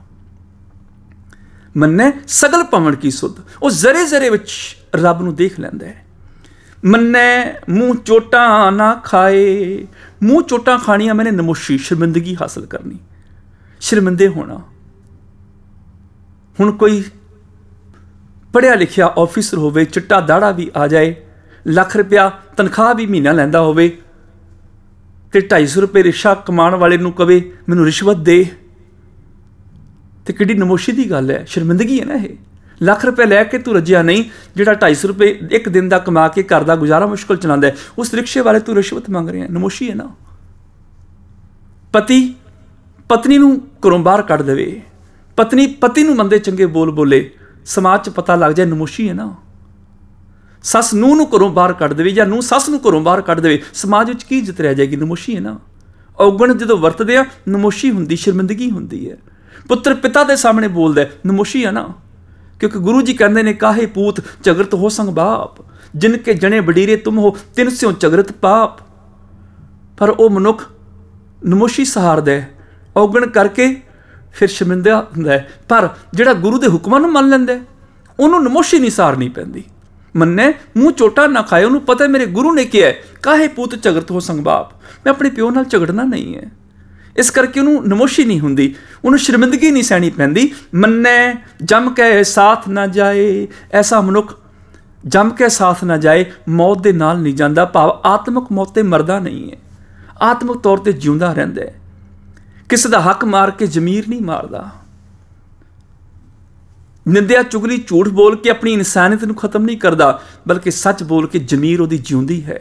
ਮੰਨੇ ਸਗਲ ਪਵਣ ਕੀ ਸੁਧ ਉਹ ਜ਼ਰੇ ਜ਼ਰੇ ਵਿੱਚ ਰੱਬ ਨੂੰ ਦੇਖ ਲੈਂਦਾ ਹੈ ਮੰਨੇ ਮੂੰਹ ਚੋਟਾਂ ਨਾ ਖਾਏ ਮੂੰਹ ਚੋਟਾਂ ਖਾਣੀਆਂ ਮੈਨੇ ਨਮੋਸ਼ੀ ਸ਼ਰਮਿੰਦਗੀ ਹਾਸਲ ਕਰਨੀ ਸ਼ਰਮਿੰਦੇ ਹੋਣਾ ਹੁਣ ਕੋਈ ਪੜਿਆ ਲਿਖਿਆ ਆਫੀਸਰ ਹੋਵੇ ਚਿੱਟਾ ਦਾੜਾ ਵੀ ਆ ਜਾਏ ਲੱਖ ਰੁਪਿਆ ਤਨਖਾਹ ਵੀ ਮਹੀਨਾ ਲੈਂਦਾ ਹੋਵੇ ਤੇ 250 ਰੁਪਏ ਰਿਸ਼ਾ ਕਮਾਉਣ ਵਾਲੇ ਨੂੰ ਕਵੇ ਮੈਨੂੰ ਰਿਸ਼ਵਤ ਦੇ ਤੇ ਕਿੱਡੀ ਨਮੋਸ਼ੀ ਦੀ ਗੱਲ ਹੈ ਸ਼ਰਮਿੰਦਗੀ ਹੈ ਨਾ ਇਹ ਲੱਖ ਰੁਪਏ ਲੈ ਕੇ ਤੂੰ ਰੱਜਿਆ ਨਹੀਂ ਜਿਹੜਾ 250 ਰੁਪਏ ਇੱਕ ਦਿਨ ਦਾ ਕਮਾ ਕੇ ਘਰ ਦਾ ਗੁਜ਼ਾਰਾ ਮੁਸ਼ਕਲ ਚਲਾਉਂਦਾ ਉਸ ਰਿਕਸ਼ੇ ਵਾਲੇ ਤੂੰ ਰਿਸ਼ਵਤ ਮੰਗ ਰਿਹਾ ਨਮੋਸ਼ੀ ਹੈ ਨਾ ਪਤੀ ਪਤਨੀ ਨੂੰ ਘਰੋਂ ਬਾਹਰ ਕੱਢ ਦੇਵੇ ਪਤਨੀ ਪਤੀ ਨੂੰ ਮੰਦੇ ਚੰਗੇ ਬੋਲ ਬੋਲੇ ਸਮਾਜ 'ਚ ਪਤਾ ਲੱਗ ਜਾਏ ਨਮੋਸ਼ੀ ਹੈ ਨਾ ਸੱਸ ਨੂੰ ਨੂੰ ਘਰੋਂ ਬਾਹਰ ਕੱਢ ਦੇਵੇ ਜਾਂ ਨੂੰ ਸੱਸ ਨੂੰ ਘਰੋਂ ਬਾਹਰ ਕੱਢ ਦੇਵੇ ਸਮਾਜ ਵਿੱਚ ਕੀ ਜਿੱਤ ਰਹਿ ਜਾਏਗੀ ਨਮੋਸ਼ੀ ਹੈ ਨਾ ਔਗਣ ਜਦੋਂ ਵਰਤਦੇ ਆ ਨਮੋਸ਼ੀ ਹੁੰਦੀ ਸ਼ਰਮਿੰਦਗੀ ਹੁੰਦੀ ਹੈ ਪੁੱਤਰ ਪਿਤਾ ਦੇ ਸਾਹਮਣੇ ਬੋਲਦਾ ਨਮੋਸ਼ੀ ਆ ਨਾ ਕਿਉਂਕਿ ਗੁਰੂ ਜੀ ਕਹਿੰਦੇ ਨੇ ਕਾਹੇ ਪੂਤ ਝਗਰਤ ਹੋ ਸੰਗ ਬਾਪ ਜਿਨ ਕੇ ਜਣੇ ਬਡੀਰੇ ਤੁਮ ਹੋ ਤਿੰਨ ਸਿਓ ਝਗਰਤ ਪਾਪ ਪਰ ਉਹ ਮਨੁੱਖ ਨਮੋਸ਼ੀ ਸਹਾਰਦਾ ਔਗਣ ਕਰਕੇ ਫਿਰ ਸ਼ਮਿੰਦਿਆ ਹੁੰਦਾ ਪਰ ਜਿਹੜਾ ਗੁਰੂ ਦੇ ਹੁਕਮਾਂ ਨੂੰ ਮੰਨ ਲੈਂਦਾ ਉਹਨੂੰ ਨਮੋਸ਼ੀ ਨਹੀਂ ਸਾਰਨੀ ਪੈਂਦੀ ਮੰਨੇ ਮੂੰਹ ਚੋਟਾ ਨਾ ਖਾਏ ਉਹਨੂੰ ਪਤਾ ਮੇਰੇ ਗੁਰੂ ਨੇ ਕਿਹਾ ਕਾਹੇ ਪੂਤ ਝਗਰਤ ਹੋ ਸੰਗ ਬਾਪ ਮੈਂ ਆਪਣੇ ਪਿਓ ਨਾਲ ਝਗੜਨਾ ਨਹੀਂ ਹੈ ਇਸ ਕਰਕੇ ਉਹਨੂੰ ਨਮੋਸ਼ੀ ਨਹੀਂ ਹੁੰਦੀ ਉਹਨੂੰ ਸ਼ਰਮਿੰਦਗੀ ਨਹੀਂ ਸਹਿਣੀ ਪੈਂਦੀ ਮੰਨੈ ਜਮ ਕੇ ਸਾਥ ਨਾ ਜਾਏ ਐਸਾ ਮਨੁੱਖ ਜਮ ਕੇ ਸਾਥ ਨਾ ਜਾਏ ਮੌਤ ਦੇ ਨਾਲ ਨਹੀਂ ਜਾਂਦਾ ਭਾਵ ਆਤਮਿਕ ਮੌਤ ਤੇ ਮਰਦਾ ਨਹੀਂ ਹੈ ਆਤਮਿਕ ਤੌਰ ਤੇ ਜਿਉਂਦਾ ਰਹਿੰਦਾ ਹੈ ਕਿਸੇ ਦਾ ਹੱਕ ਮਾਰ ਕੇ ਜ਼ਮੀਰ ਨਹੀਂ ਮਾਰਦਾ ਨਿੰਦਿਆ ਚੁਗਲੀ ਝੂਠ ਬੋਲ ਕੇ ਆਪਣੀ ਇਨਸਾਨੀਅਤ ਨੂੰ ਖਤਮ ਨਹੀਂ ਕਰਦਾ ਬਲਕਿ ਸੱਚ ਬੋਲ ਕੇ ਜ਼ਮੀਰ ਉਹਦੀ ਜਿਉਂਦੀ ਹੈ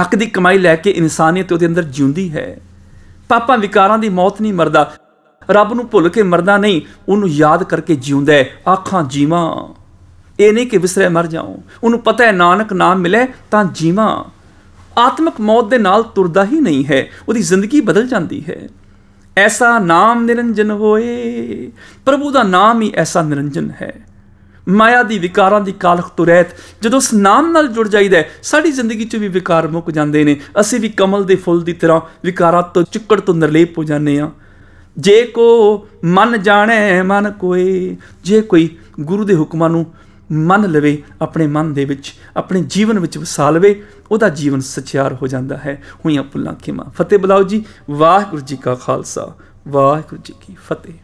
ਹੱਕ ਦੀ ਕਮਾਈ ਲੈ ਕੇ ਇਨਸਾਨੀਅਤ ਉਹਦੇ ਅੰਦਰ ਜਿਉਂਦੀ ਹੈ ਪਾਪਾਂ ਵਿਕਾਰਾਂ ਦੀ ਮੌਤ ਨਹੀਂ ਮਰਦਾ ਰੱਬ ਨੂੰ ਭੁੱਲ ਕੇ ਮਰਦਾ ਨਹੀਂ ਉਹਨੂੰ ਯਾਦ ਕਰਕੇ ਜਿਉਂਦਾ ਹੈ ਆਖਾਂ ਜੀਵਾਂ ਇਹ ਨਹੀਂ ਕਿ ਵਿਸਰੇ ਮਰ ਜਾਉ ਉਹਨੂੰ ਪਤਾ ਹੈ ਨਾਨਕ ਨਾਮ ਮਿਲੇ ਤਾਂ ਜੀਵਾਂ ਆਤਮਿਕ ਮੌਤ ਦੇ ਨਾਲ ਤੁਰਦਾ ਹੀ ਨਹੀਂ ਹੈ ਉਹਦੀ ਜ਼ਿੰਦਗੀ ਬਦਲ ਜਾਂਦੀ ਹੈ ਐਸਾ ਨਾਮ ਨਿਰੰਜਨ ਹੋਏ ਪ੍ਰਭੂ ਦਾ ਨਾਮ ਹੀ ਐਸਾ ਨਿਰੰਜਨ ਹੈ ਮਾਇਆ ਦੀ ਵਿਕਾਰਾਂ ਦੀ ਕਾਲਖ ਤੋਂ ਰਹਿਤ ਜਦੋਂ ਉਸ ਨਾਮ ਨਾਲ ਜੁੜ ਜਾਈਦਾ ਸਾਡੀ ਜ਼ਿੰਦਗੀ 'ਚ ਵੀ ਵਿਕਾਰ ਮੁੱਕ ਜਾਂਦੇ ਨੇ ਅਸੀਂ ਵੀ ਕਮਲ ਦੇ ਫੁੱਲ ਦੀ ਤਰ੍ਹਾਂ ਵਿਕਾਰਾਂ ਤੋਂ ਚਿੱਕੜ ਤੋਂ ਨਿਰਲੇਪ ਹੋ ਜਾਂਦੇ ਆ ਜੇ ਕੋ ਮਨ ਜਾਣੇ ਮਨ ਕੋਈ ਜੇ ਕੋਈ ਗੁਰੂ ਦੇ ਹੁਕਮਾਂ ਨੂੰ ਮੰਨ ਲਵੇ ਆਪਣੇ ਮਨ ਦੇ ਵਿੱਚ ਆਪਣੇ ਜੀਵਨ ਵਿੱਚ ਵਸਾ ਲਵੇ ਉਹਦਾ ਜੀਵਨ ਸਚਿਆਰ ਹੋ ਜਾਂਦਾ ਹੈ ਹੋਈਆਂ ਪੁੱਲਾਂ ਖਿਮਾ ਫਤਿਹ ਬਲਾਉ ਜੀ ਵਾਹਿਗੁਰੂ ਜੀ ਕਾ ਖਾਲਸਾ ਵਾਹਿਗੁਰੂ ਜੀ ਕੀ ਫਤਿਹ